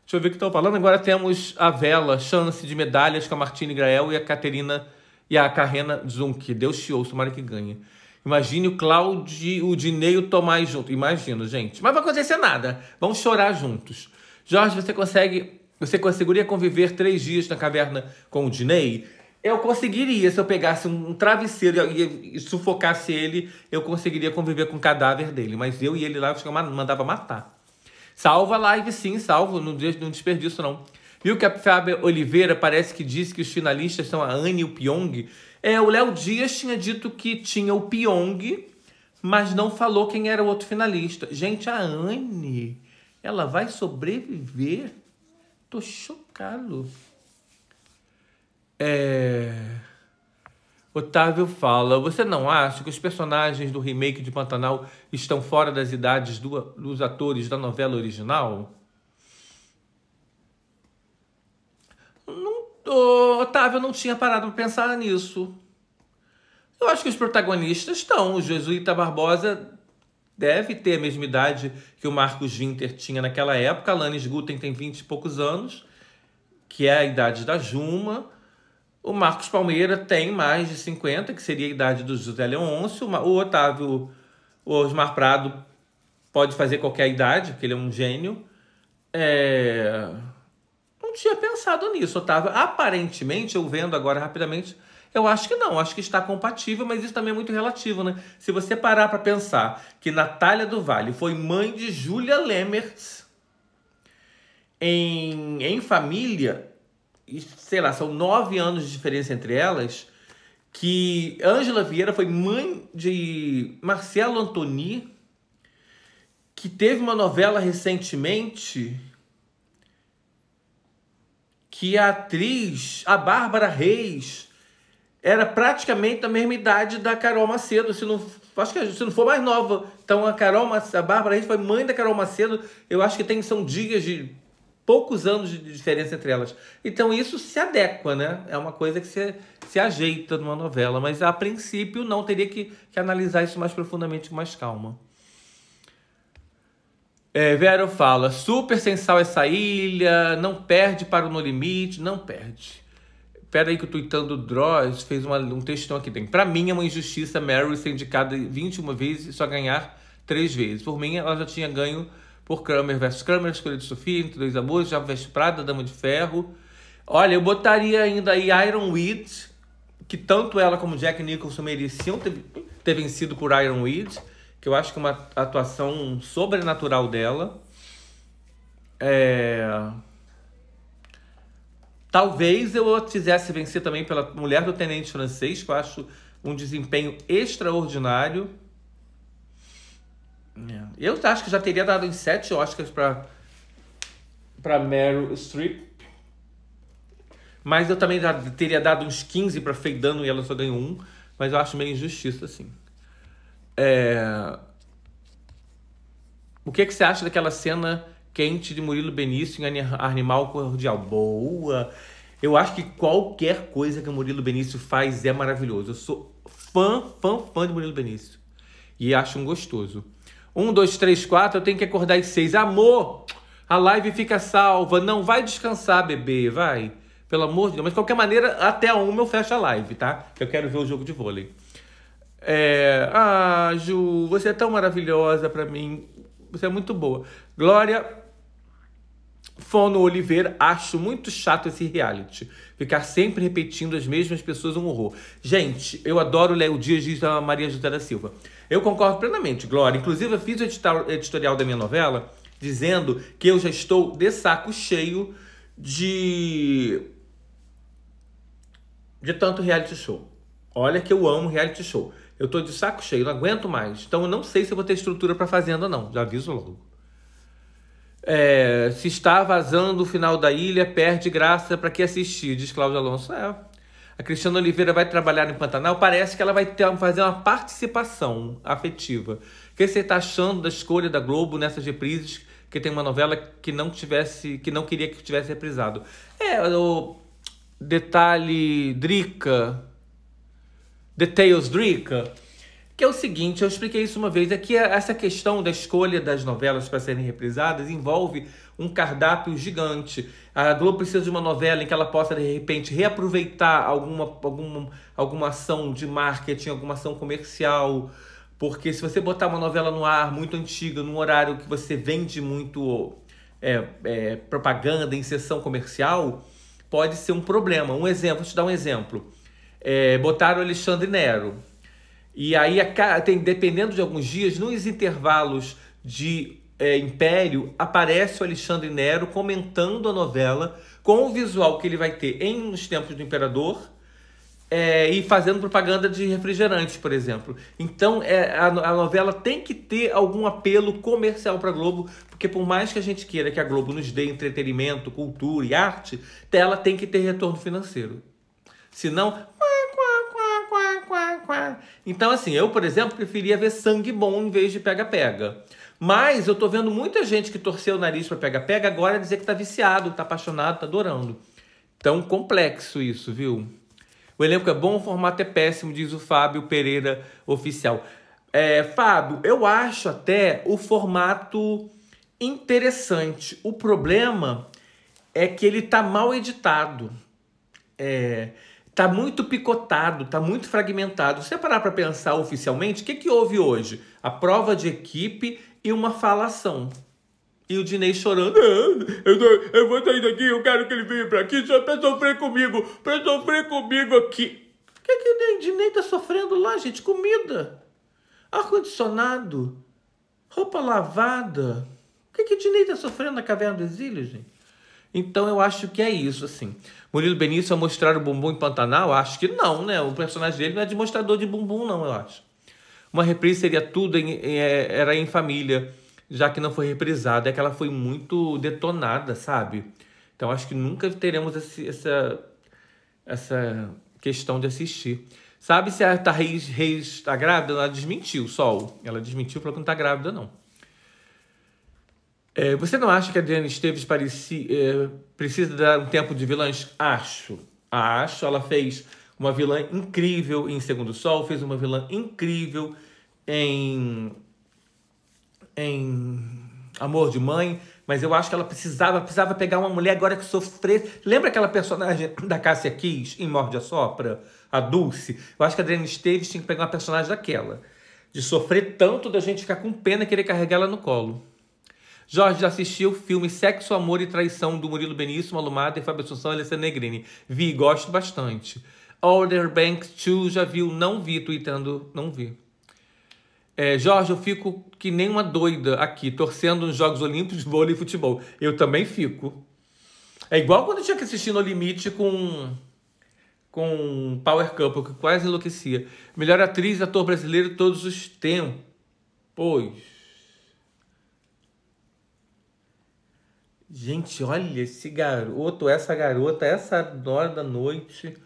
A: Deixa eu ver o que estão falando. Agora temos a Vela, chance de medalhas com a Martine Grael e a Caterina e a Carrena Zunk. Deus te ouça, tomara que ganhe. Imagine o Cláudio, o Dineio Tomás junto. Imagino, gente. Mas não vai acontecer nada. Vamos chorar juntos. Jorge, você consegue. Você conseguiria conviver três dias na caverna com o Dinei? Eu conseguiria, se eu pegasse um travesseiro e, sufocasse ele, eu conseguiria conviver com o cadáver dele. Mas eu e ele lá, eu mandava matar. Salva a live, sim, salvo, não, não desperdício não. Viu que a Fábio Oliveira parece que disse que os finalistas são a Anne e o Pyong? É, o Léo Dias tinha dito que tinha o Pyong, mas não falou quem era o outro finalista. Gente, a Anne, ela vai sobreviver? Tô chocado. É... Otávio fala: Você não acha que os personagens do remake de Pantanal estão fora das idades do, dos atores da novela original? Não, oh, Otávio, eu não tinha parado para pensar nisso. Eu acho que os protagonistas estão. O Jesuíta Barbosa deve ter a mesma idade que o Marcos Winter tinha naquela época. A Alanis Gutten tem 20 e poucos anos, que é a idade da Juma. O Marcos Palmeira tem mais de 50, que seria a idade do José Leôncio. O Otávio o Osmar Prado pode fazer qualquer idade, porque ele é um gênio. É... Não tinha pensado nisso, Otávio. Aparentemente, eu vendo agora rapidamente, eu acho que não. Acho que está compatível, mas isso também é muito relativo, né? Se você parar para pensar que Natália do Vale foi mãe de Julia Lemertz em, em família, sei lá, são nove anos de diferença entre elas, que Ângela Vieira foi mãe de Marcelo Antoni, que teve uma novela recentemente que a atriz, a Bárbara Reis, era praticamente da mesma idade da Carol Macedo, se não acho que se não for mais nova. Então a Carol, a Bárbara Reis foi mãe da Carol Macedo. Eu acho que tem são dias de poucos anos de diferença entre elas. Então isso se adequa, né? É uma coisa que se, se ajeita numa novela, mas a princípio não teria que, que analisar isso mais profundamente, com mais calma. É, Vero fala, super sensal é essa ilha, não perde para o No Limite, não perde. Pera aí que o Tuitando Dross fez uma, um textão aqui dentro. Para mim é uma injustiça Mary ser indicada 21 vezes e só ganhar 3 vezes. Por mim ela já tinha ganho por Kramer versus Kramer, Escolha de Sofia, Entre Dois Amores, já Veste Prada, Dama de Ferro. Olha, eu botaria ainda aí Iron Weed, que tanto ela como Jack Nicholson mereciam ter, ter vencido por Iron Weed, que eu acho que é uma atuação sobrenatural dela. É... Talvez eu quisesse vencer também pela Mulher do Tenente Francês, que eu acho um desempenho extraordinário. Eu acho que já teria dado em sete Oscars pra, pra Meryl Streep. Mas eu também já teria dado uns 15 pra Feidano e ela só ganhou um. Mas eu acho meio injustiça, assim. É... O que, é que você acha daquela cena quente de Murilo Benício em Animal Cordial? Boa! Eu acho que qualquer coisa que o Murilo Benício faz é maravilhoso. Eu sou fã, fã, fã de Murilo Benício. E acho um gostoso. Um, dois, três, quatro, eu tenho que acordar às seis. Amor, a live fica salva. Não, vai descansar, bebê, vai. Pelo amor de Deus. Mas de qualquer maneira, até a uma eu fecho a live, tá? Eu quero ver o jogo de vôlei. É... Ah, Ju, você é tão maravilhosa para mim. Você é muito boa. Glória Fono Oliveira, acho muito chato esse reality. Ficar sempre repetindo as mesmas pessoas é um horror. Gente, eu adoro Léo Dias e a Maria José da Silva. Eu concordo plenamente, Glória. Inclusive, eu fiz o editorial da minha novela dizendo que eu já estou de saco cheio de. de tanto reality show. Olha que eu amo reality show. Eu tô de saco cheio, não aguento mais. Então eu não sei se vou ter estrutura para fazenda, não. Já aviso logo. É, se está vazando o final da ilha, perde graça para que assistir, diz Cláudio Alonso. É. A Cristiana Oliveira vai trabalhar em Pantanal, parece que ela vai ter, fazer uma participação afetiva. O que você está achando da escolha da Globo nessas reprises? Que tem uma novela que não tivesse, que não queria que tivesse reprisado. É, o detalhe Drica, Details Drica, que é o seguinte, eu expliquei isso uma vez, é que essa questão da escolha das novelas para serem reprisadas envolve um cardápio gigante. A Globo precisa de uma novela em que ela possa, de repente, reaproveitar alguma, alguma, alguma ação de marketing, alguma ação comercial. Porque se você botar uma novela no ar muito antiga, num horário que você vende muito é, é, propaganda em sessão comercial, pode ser um problema. Um exemplo, vou te dar um exemplo. É, botaram Alexandre Nero e aí, tem, dependendo de alguns dias, nos intervalos de é, Império, aparece o Alexandre Nero comentando a novela com o visual que ele vai ter em Nos Tempos do Imperador é, e fazendo propaganda de refrigerantes, por exemplo. Então, é, a, a novela tem que ter algum apelo comercial para a Globo, porque por mais que a gente queira que a Globo nos dê entretenimento, cultura e arte, ela tem que ter retorno financeiro. Senão, então, assim, eu, por exemplo, preferia ver sangue bom em vez de pega-pega. Mas eu tô vendo muita gente que torceu o nariz para pega-pega agora dizer que tá viciado, tá apaixonado, tá adorando. Tão complexo isso, viu? O elenco é bom, o formato é péssimo, diz o Fábio Pereira Oficial. É, Fábio, eu acho até o formato interessante. O problema é que ele tá mal editado. É, tá muito picotado, tá muito fragmentado. Se você parar para pensar oficialmente, o que, que houve hoje? A prova de equipe e uma falação. E o Dinei chorando. Ah, eu, eu, eu vou sair daqui, eu quero que ele venha para aqui só para sofrer comigo, para sofrer comigo aqui. O que, que o Dinei tá sofrendo lá, gente? Comida, ar-condicionado, roupa lavada. O que, que o Dinei tá sofrendo na caverna do exílio, gente? Então eu acho que é isso, assim. Murilo Benício a mostrar o bumbum em Pantanal? Acho que não, né? O personagem dele não é demonstrador de bumbum, não, eu acho. Uma reprise seria tudo, em, em, é, era em família, já que não foi reprisada. É que ela foi muito detonada, sabe? Então acho que nunca teremos esse, essa, essa questão de assistir. Sabe se a Thaís Reis está grávida? Ela desmentiu, Sol. Ela desmentiu, falou que não está grávida, não. É, você não acha que a Adriana Esteves é, precisa dar um tempo de vilãs? Acho. Acho. Ela fez uma vilã incrível em Segundo Sol, fez uma vilã incrível em, em Amor de Mãe, mas eu acho que ela precisava, precisava pegar uma mulher agora que sofresse. Lembra aquela personagem da Cássia Kiss em Morde a Sopra? A Dulce? Eu acho que a Adriana Esteves tinha que pegar uma personagem daquela. De sofrer tanto da gente ficar com pena e querer carregar ela no colo. Jorge já assistiu o filme Sexo, Amor e Traição do Murilo Benício, Malumada e Fábio Assunção e Alessandra Negrini. Vi, gosto bastante. Order Banks 2, já viu? Não vi, tweetando, não vi. É, Jorge, eu fico que nem uma doida aqui, torcendo nos Jogos Olímpicos, vôlei e futebol. Eu também fico. É igual quando eu tinha que assistir No Limite com com Power Couple, que quase enlouquecia. Melhor atriz, ator brasileiro todos os tempos. Pois. Gente, olha esse garoto, essa garota, essa hora da noite.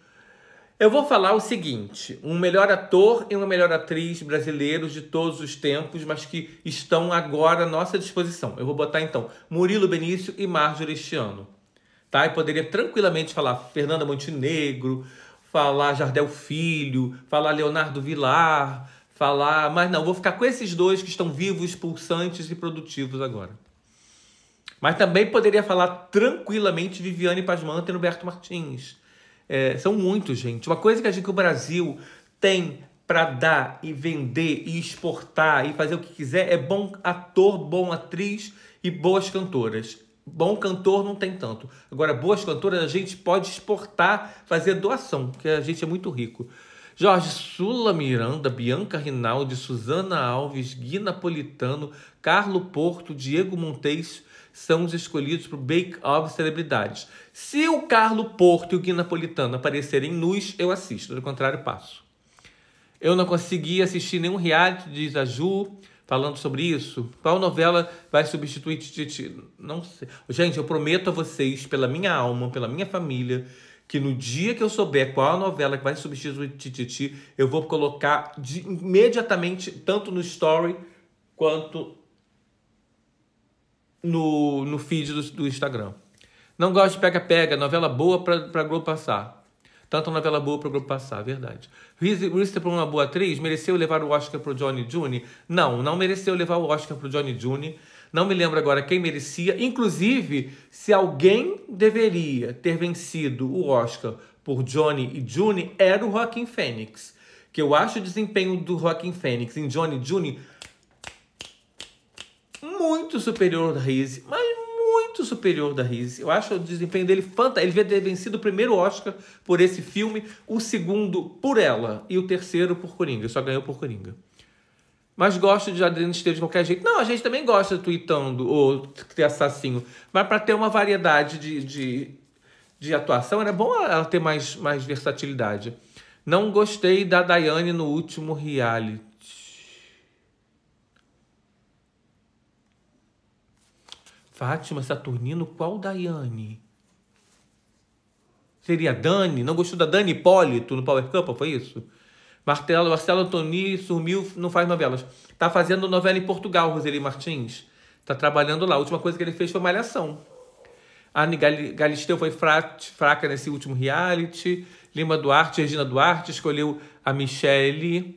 A: Eu vou falar o seguinte: um melhor ator e uma melhor atriz brasileiros de todos os tempos, mas que estão agora à nossa disposição. Eu vou botar então Murilo Benício e Marjorie este Tá? E poderia tranquilamente falar Fernanda Montenegro, falar Jardel Filho, falar Leonardo Vilar, falar. Mas não, vou ficar com esses dois que estão vivos, pulsantes e produtivos agora. Mas também poderia falar tranquilamente Viviane Pasmanta e Roberto Martins. É, são muitos, gente. Uma coisa que, a gente, que o Brasil tem para dar e vender e exportar e fazer o que quiser é bom ator, bom atriz e boas cantoras. Bom cantor não tem tanto. Agora, boas cantoras a gente pode exportar, fazer doação, porque a gente é muito rico. Jorge Sula Miranda, Bianca Rinaldi, Suzana Alves, Gui Napolitano, Carlo Porto, Diego Montes, são os escolhidos para o Bake Off Celebridades. Se o Carlo Porto e o Gui Napolitano aparecerem nus, eu assisto. Do contrário, passo. Eu não consegui assistir nenhum reality, de Isaju falando sobre isso. Qual novela vai substituir Tititi? Não sei. Gente, eu prometo a vocês, pela minha alma, pela minha família, que no dia que eu souber qual a novela que vai substituir Tititi, eu vou colocar de, imediatamente, tanto no story quanto no, no feed do, do Instagram. Não gosto de pega-pega, novela boa para Globo passar. Tanta novela boa para o Globo passar, verdade. Reese por uma boa atriz, mereceu levar o Oscar para o Johnny June? Não, não mereceu levar o Oscar para o Johnny June. Não me lembro agora quem merecia. Inclusive, se alguém deveria ter vencido o Oscar por Johnny e June, era o Rockin' Fênix. Que eu acho o desempenho do Rockin' Fênix em Johnny June muito superior da Reese, mas muito superior da Reese. Eu acho o desempenho dele fantástico. Ele devia ter vencido o primeiro Oscar por esse filme, o segundo por ela e o terceiro por Coringa. Só ganhou por Coringa. Mas gosto de Adriano Esteves de qualquer jeito. Não, a gente também gosta de tweetando ou ter assassino. Mas para ter uma variedade de, de, de atuação, era bom ela ter mais, mais versatilidade. Não gostei da Daiane no último reality. Fátima Saturnino, qual Daiane? Seria Dani? Não gostou da Dani Hipólito no Power Camp, foi isso? Martelo, Marcelo Antoni sumiu, não faz novelas. Tá fazendo novela em Portugal, Roseli Martins. Tá trabalhando lá. A última coisa que ele fez foi Malhação. A Anne Galisteu foi fraca nesse último reality. Lima Duarte, Regina Duarte escolheu a Michelle.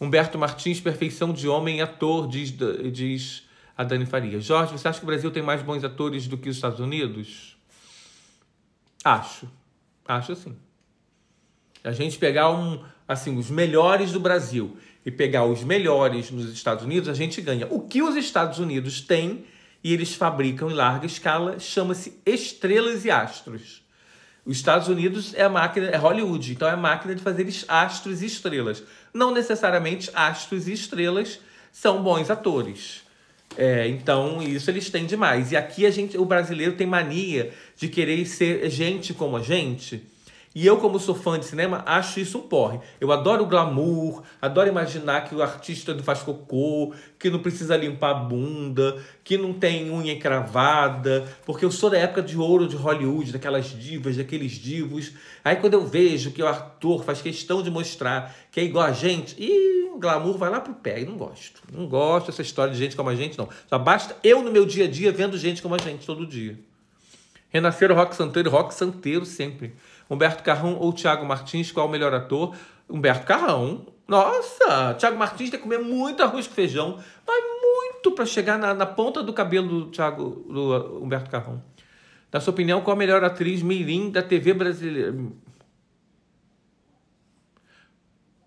A: Humberto Martins, perfeição de homem ator, diz, diz a Dani Faria. Jorge, você acha que o Brasil tem mais bons atores do que os Estados Unidos? Acho. Acho sim. A gente pegar um, assim, os melhores do Brasil e pegar os melhores nos Estados Unidos, a gente ganha. O que os Estados Unidos têm e eles fabricam em larga escala chama-se estrelas e astros. Os Estados Unidos é a máquina, é Hollywood, então é a máquina de fazer astros e estrelas. Não necessariamente astros e estrelas são bons atores. É, então isso eles têm demais. E aqui a gente, o brasileiro tem mania de querer ser gente como a gente. E eu, como sou fã de cinema, acho isso um porre. Eu adoro o glamour, adoro imaginar que o artista faz cocô, que não precisa limpar a bunda, que não tem unha cravada, porque eu sou da época de ouro de Hollywood, daquelas divas, daqueles divos. Aí quando eu vejo que o ator faz questão de mostrar que é igual a gente, e glamour vai lá pro pé, e não gosto. Não gosto dessa história de gente como a gente, não. Só basta eu no meu dia a dia vendo gente como a gente todo dia. Renascer o rock santeiro, rock santeiro sempre. Humberto Carrão ou Thiago Martins, qual o melhor ator? Humberto Carrão. Nossa, Thiago Martins tem que comer muito arroz com feijão, mas muito para chegar na, na, ponta do cabelo do Thiago do uh, Humberto Carrão. Na sua opinião, qual a melhor atriz mirim da TV brasileira?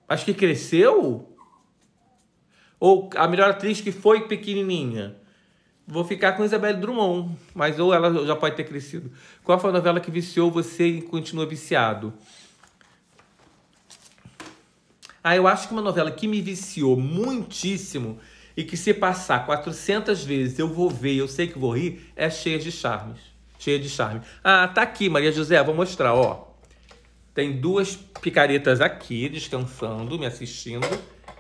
A: Acho que cresceu? Ou a melhor atriz que foi pequenininha? Vou ficar com Isabelle Drummond, mas ou ela já pode ter crescido. Qual foi a novela que viciou você e continua viciado? Ah, eu acho que uma novela que me viciou muitíssimo e que se passar 400 vezes eu vou ver, eu sei que vou rir, é Cheia de Charmes. Cheia de Charme. Ah, tá aqui, Maria José, vou mostrar, ó. Tem duas picaretas aqui, descansando, me assistindo,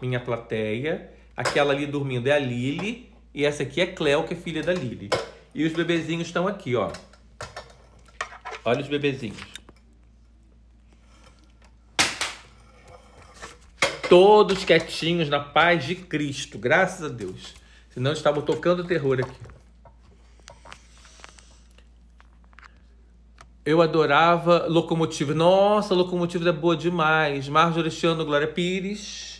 A: minha plateia. Aquela ali dormindo é a Lili e essa aqui é Cleo, que é filha da Lily. E os bebezinhos estão aqui, ó. Olha os bebezinhos. Todos quietinhos na paz de Cristo, graças a Deus. Senão estavam tocando terror aqui. Eu adorava Locomotiva. Nossa, Locomotiva é boa demais. Marjorie Chiano, Glória Pires.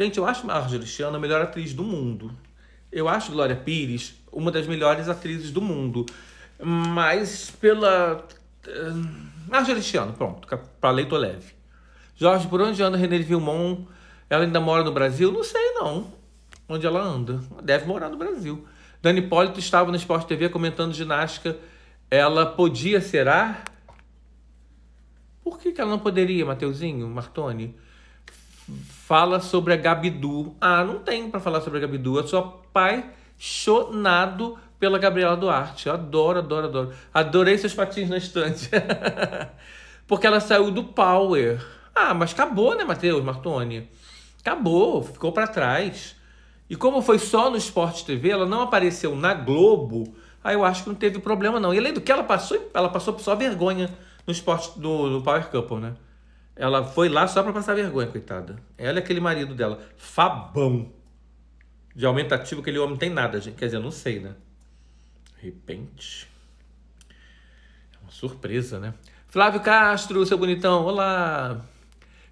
A: Gente, eu acho Marjorie Chan a melhor atriz do mundo. Eu acho Glória Pires uma das melhores atrizes do mundo. Mas pela... Eh, Marjorie Chan, pronto, para leito leve. Jorge, por onde anda René Vilmon? Ela ainda mora no Brasil? Não sei, não. Onde ela anda? Deve morar no Brasil. Dani Polito estava no Esporte TV comentando ginástica. Ela podia será? Por que, que ela não poderia, Mateuzinho, Martoni? fala sobre a Gabidu. Ah, não tem para falar sobre a Gabidu. Eu sou apaixonado pela Gabriela Duarte. Eu adoro, adoro, adoro. Adorei seus patins na estante. (laughs) Porque ela saiu do Power. Ah, mas acabou, né, Matheus Martoni? Acabou, ficou para trás. E como foi só no Esporte TV, ela não apareceu na Globo. Aí eu acho que não teve problema, não. E além do que, ela passou, ela passou só vergonha no esporte do, do Power Couple, né? Ela foi lá só para passar vergonha, coitada. Ela é aquele marido dela, fabão. De aumentativo, aquele homem não tem nada, gente. Quer dizer, eu não sei, né? De repente. É uma surpresa, né? Flávio Castro, seu bonitão, olá.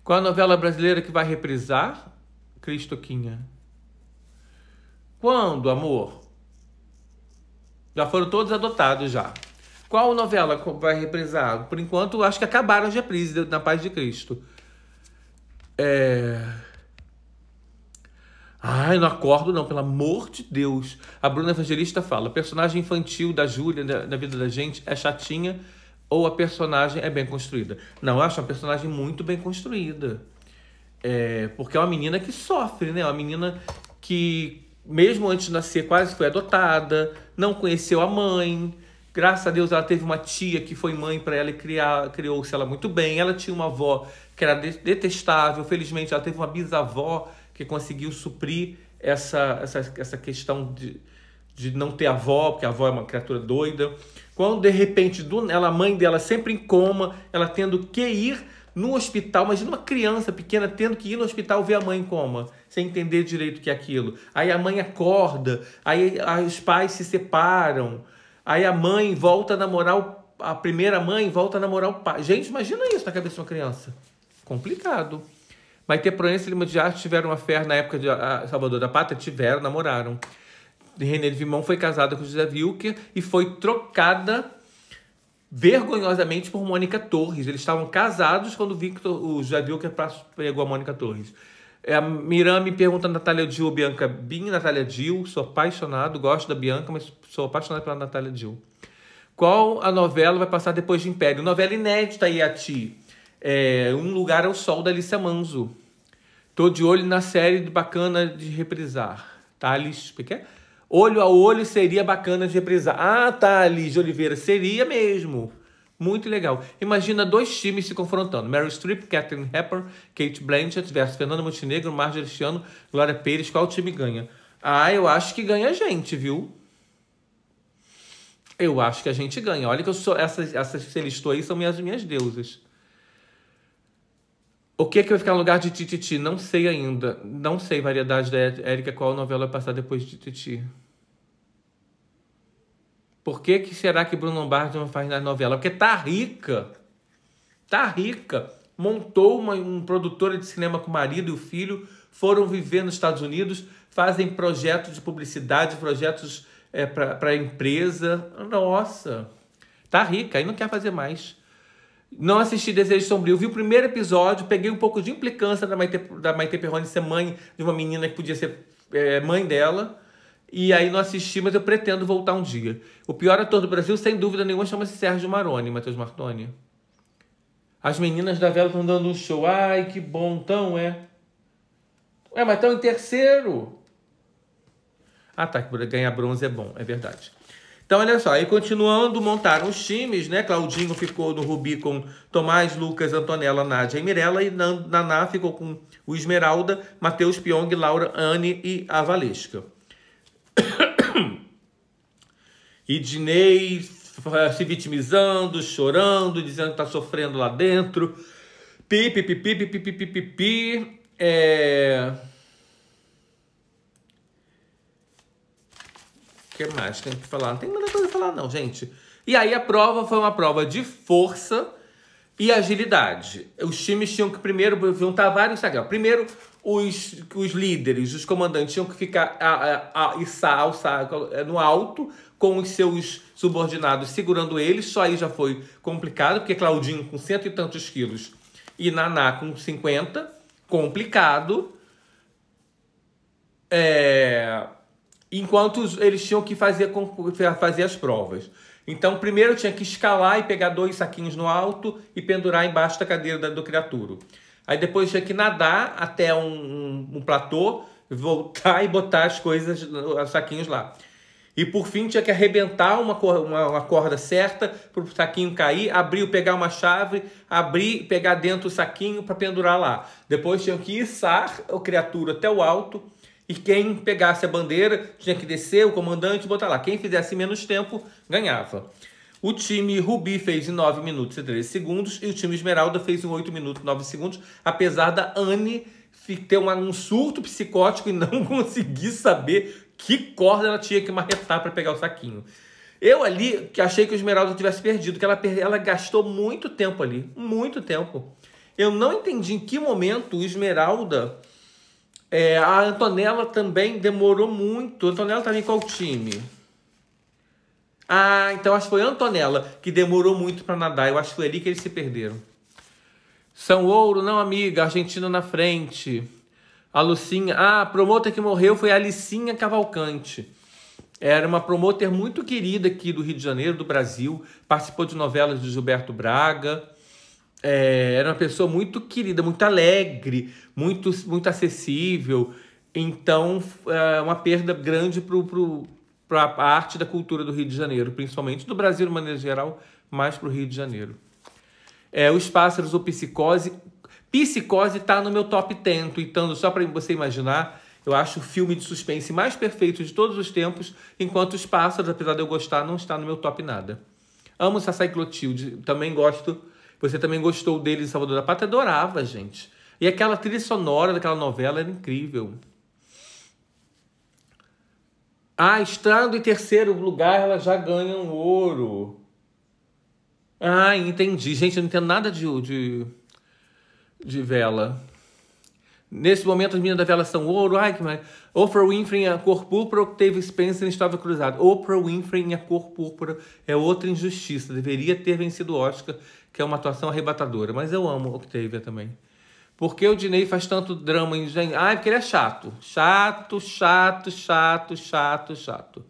A: Qual a novela brasileira que vai reprisar? Cristoquinha. Quando, amor? Já foram todos adotados já. Qual novela vai reprisar? Por enquanto, acho que acabaram as reprises na Paz de Cristo. É... Ai, não acordo não, pelo amor de Deus. A Bruna Evangelista fala, personagem infantil da Júlia, da, vida da gente, é chatinha ou a personagem é bem construída? Não, eu acho uma personagem muito bem construída. É, porque é uma menina que sofre, né? É uma menina que, mesmo antes de nascer, quase foi adotada, não conheceu a mãe, Graças a Deus ela teve uma tia que foi mãe para ela e criou-se ela muito bem. Ela tinha uma avó que era detestável. Felizmente ela teve uma bisavó que conseguiu suprir essa, essa, essa questão de, de não ter avó, porque a avó é uma criatura doida. Quando de repente do, ela, a mãe dela sempre em coma, ela tendo que ir no hospital, imagina uma criança pequena tendo que ir no hospital ver a mãe em coma, sem entender direito o que é aquilo. Aí a mãe acorda, aí, aí os pais se separam, Aí a mãe volta a namorar o, a primeira mãe volta a namorar o pai. Gente, imagina isso na cabeça de uma criança. Complicado. Maite Proença e Lima de Arte tiveram uma fé na época de ah, Salvador da Pátria? Tiveram, namoraram. René de Vimão foi casada com José Wilker e foi trocada vergonhosamente por Mônica Torres. Eles estavam casados quando o, Victor, o José Wilker pegou a Mônica Torres. É, me pergunta Natália Dill ou Bianca Bin. Natália Dill, sou apaixonado, gosto da Bianca, mas sou apaixonado pela Natália Dill. Qual a novela vai passar depois de Império? Novela inédita, aí ti. É, um Lugar ao Sol, da Alicia Manzo. Tô de olho na série bacana de reprisar. Thales, tá, o é que é? Olho a olho seria bacana de reprisar. Ah, Thales tá, de Oliveira, seria mesmo. Muito legal. Imagina dois times se confrontando. Meryl Streep, Catherine Hepburn, Kate Blanchett versus Fernando Montenegro, Marjorie Chiano, Glória Pérez. Qual time ganha? Ah, eu acho que ganha a gente, viu? Eu acho que a gente ganha. Olha que eu sou. Essas, essas que você listou aí são minhas, minhas deusas. O que é que vai ficar no lugar de Tititi? Não sei ainda. Não sei, variedade da Érica, qual novela vai passar depois de Tititi. Por que, que será que Bruno Lombardi não faz na novela? Porque tá rica. Tá rica. Montou uma um produtora de cinema com o marido e o filho, foram viver nos Estados Unidos, fazem projetos de publicidade, projetos é, para empresa. Nossa, tá rica, aí não quer fazer mais. Não assisti Desejo Sombrio, vi o primeiro episódio, peguei um pouco de implicância da Maite, da Maite Perrone ser mãe de uma menina que podia ser é, mãe dela. E aí não assisti, mas eu pretendo voltar um dia. O pior ator do Brasil, sem dúvida nenhuma, chama-se Sérgio Maroni, Matheus Martoni. As meninas da vela estão dando um show. Ai, que bom, então é. É, mas estão em terceiro. Ah, tá, ganhar bronze é bom, é verdade. Então, olha só, aí continuando, montaram os times, né? Claudinho ficou no Rubi com Tomás, Lucas, Antonella, Nádia e Mirella. E Naná ficou com o Esmeralda, Matheus Pyong, Laura, Anne e a Valesca. E Dinei eh, se vitimizando, chorando, dizendo que está sofrendo lá dentro. Pi, pi, pi, pi, pi, pi, pi, pi, pi, pi. É... O que mais tem que falar? Não tem nada coisa falar não, gente. E aí a prova foi uma prova de força e agilidade. Os times tinham que primeiro juntar vários Instagram. Primeiro, os, os líderes, os comandantes tinham que ficar a, a, a, alçar eh, no alto com os seus subordinados segurando ele. Só aí já foi complicado, porque Claudinho com cento e tantos quilos e Naná com 50, complicado. É... Enquanto eles tinham que fazer, fazer as provas. Então, primeiro tinha que escalar e pegar dois saquinhos no alto e pendurar embaixo da cadeira do criaturo. Aí depois tinha que nadar até um, um, um platô, voltar e botar as coisas, os saquinhos lá. E por fim tinha que arrebentar uma, uma, uma corda certa para o saquinho cair, abrir, pegar uma chave, abrir, pegar dentro o saquinho para pendurar lá. Depois tinha que içar a criatura até o alto e quem pegasse a bandeira tinha que descer, o comandante botar lá. Quem fizesse menos tempo ganhava. O time Rubi fez em 9 minutos e 13 segundos e o time Esmeralda fez em 8 minutos e 9 segundos, apesar da Anne ter um surto psicótico e não (laughs) conseguir saber que corda ela tinha que marretar para pegar o saquinho. Eu ali que achei que o Esmeralda tivesse perdido, que ela, ela gastou muito tempo ali, muito tempo. Eu não entendi em que momento o Esmeralda, é, a Antonella também demorou muito. A Antonella tá em qual time? Ah, então acho que foi a Antonella que demorou muito para nadar. Eu acho que foi ali que eles se perderam. São Ouro, não, amiga. Argentina na frente. A Lucinha, ah, a promoter que morreu foi a Alicinha Cavalcante. Era uma promoter muito querida aqui do Rio de Janeiro, do Brasil, participou de novelas de Gilberto Braga. É, era uma pessoa muito querida, muito alegre, muito, muito acessível. Então, é uma perda grande para a arte da cultura do Rio de Janeiro, principalmente do Brasil de maneira geral, mas para o Rio de Janeiro. É, os pássaros ou psicose Psicose está no meu top 10, então só para você imaginar, eu acho o filme de suspense mais perfeito de todos os tempos, enquanto Os Pássaros, apesar de eu gostar, não está no meu top nada. Amo Sassai Clotilde, também gosto. Você também gostou dele em Salvador da Pátria? Adorava, gente. E aquela trilha sonora daquela novela era incrível. Ah, estando em terceiro lugar, ela já ganha um ouro. Ah, entendi. Gente, eu não entendo nada de, de de vela. Nesse momento, as meninas da vela são ouro. Ai, que mais. Oprah Winfrey em a cor púrpura, teve Spencer estava cruzado. Oprah Winfrey em a cor púrpura é outra injustiça. Deveria ter vencido o Oscar, que é uma atuação arrebatadora. Mas eu amo Octavia também. Por que o Dinei faz tanto drama em. Ai, porque ele é chato. Chato, chato, chato, chato, chato.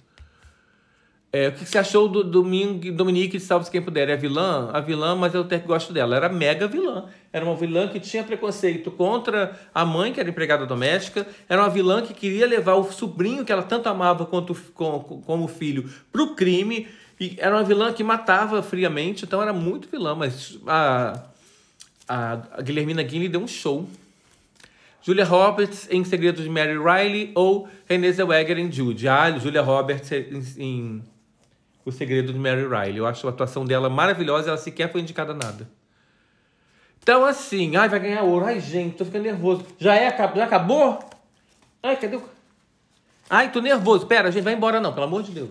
A: É, o que você achou do Domingo, Dominique de Salve-se Quem Puder? É vilã? A vilã, mas eu até gosto dela. Era mega vilã. Era uma vilã que tinha preconceito contra a mãe, que era empregada doméstica. Era uma vilã que queria levar o sobrinho, que ela tanto amava quanto, com, como filho, para o crime. E era uma vilã que matava friamente, então era muito vilã. Mas a, a, a Guilhermina Guinle deu um show. Julia Roberts em Segredos de Mary Riley ou Renée Zellweger em Jude. Ah, Julia Roberts em o Segredo de Mary Riley. Eu acho a atuação dela maravilhosa, ela sequer foi indicada a nada. Então, assim, ai, vai ganhar ouro. Ai, gente, tô ficando nervoso. Já é, já acabou? Ai, cadê o. Ai, tô nervoso. Pera, a gente vai embora, não, pelo amor de Deus.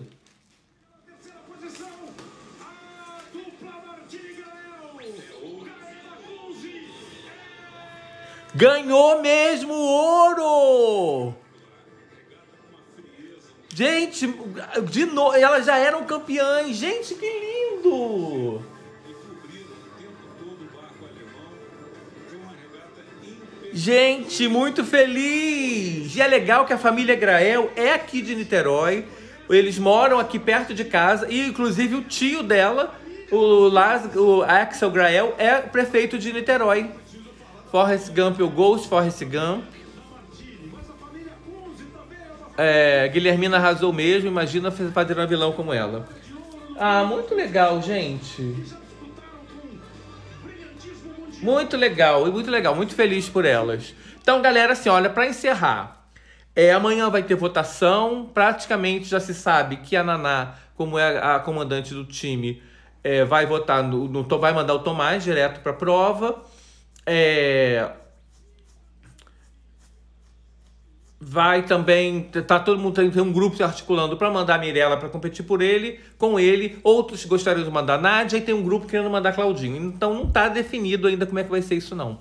A: Ganhou mesmo ouro! Gente, de novo, elas já eram campeãs. Gente, que lindo! Gente, muito feliz! E é legal que a família Grael é aqui de Niterói. Eles moram aqui perto de casa e, inclusive, o tio dela, o, Las, o Axel Grael, é prefeito de Niterói. Forrest Gump, o Ghost Forrest Gump é, Guilhermina arrasou mesmo, imagina fazer um vilão como ela. Ah, muito legal, gente. Muito legal, e muito legal, muito feliz por elas. Então, galera, assim, olha, para encerrar, é, amanhã vai ter votação, praticamente já se sabe que a Naná, como é a comandante do time, é, vai votar no, no, vai mandar o Tomás direto para prova. É, vai também tá todo mundo tem, um grupo se articulando para mandar a Mirella para competir por ele, com ele, outros gostariam de mandar a Nádia e tem um grupo querendo mandar Claudinho. Então não está definido ainda como é que vai ser isso não.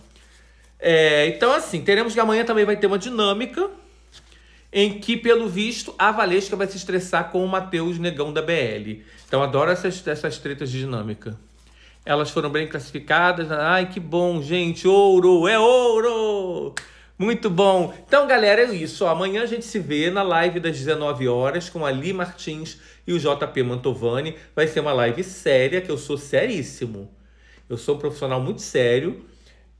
A: É, então assim, teremos que amanhã também vai ter uma dinâmica em que, pelo visto, a Valesca vai se estressar com o Matheus Negão da BL. Então adoro essas, essas tretas de dinâmica. Elas foram bem classificadas. Né? Ai, que bom, gente. Ouro! É ouro! Muito bom. Então, galera, é isso. Amanhã a gente se vê na live das 19 horas com a Li Martins e o JP Mantovani. Vai ser uma live séria, que eu sou seríssimo. Eu sou um profissional muito sério.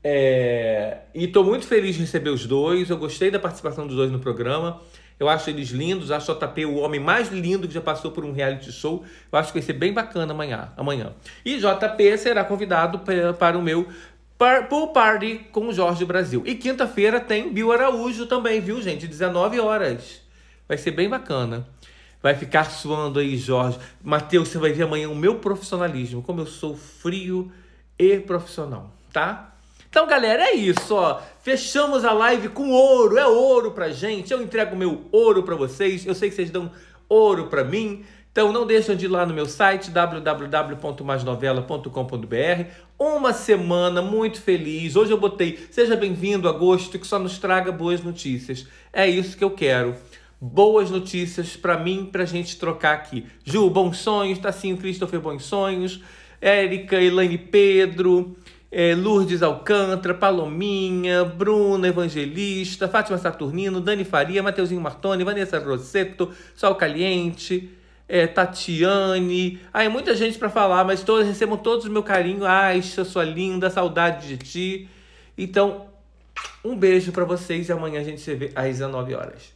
A: É... E estou muito feliz de receber os dois. Eu gostei da participação dos dois no programa. Eu acho eles lindos. Acho o JP o homem mais lindo que já passou por um reality show. Eu acho que vai ser bem bacana amanhã. amanhã. E JP será convidado para o meu Par Pool Party com o Jorge Brasil. E quinta-feira tem Bill Araújo também, viu, gente? 19 horas. Vai ser bem bacana. Vai ficar suando aí, Jorge. Matheus, você vai ver amanhã o meu profissionalismo, como eu sou frio e profissional, tá? Então, galera, é isso, ó. Fechamos a live com ouro. É ouro pra gente. Eu entrego meu ouro pra vocês. Eu sei que vocês dão ouro pra mim. Então não deixam de ir lá no meu site www.masnovela.com.br. Uma semana muito feliz. Hoje eu botei seja bem-vindo agosto que só nos traga boas notícias. É isso que eu quero. Boas notícias para mim, para a gente trocar aqui. Ju, bons sonhos. Tacinho Christopher, bons sonhos. Érica, Elaine Pedro. Eh, Lourdes Alcântara, Palominha, Bruna Evangelista, Fátima Saturnino, Dani Faria, Mateuzinho Martoni, Vanessa Rossetto, Sol Caliente, é, Tatiane. Ai, muita gente para falar, mas todos recebam todos o meu carinho. Ai, sua linda, saudade de ti. Então, um beijo para vocês e amanhã a gente se vê às 19 horas.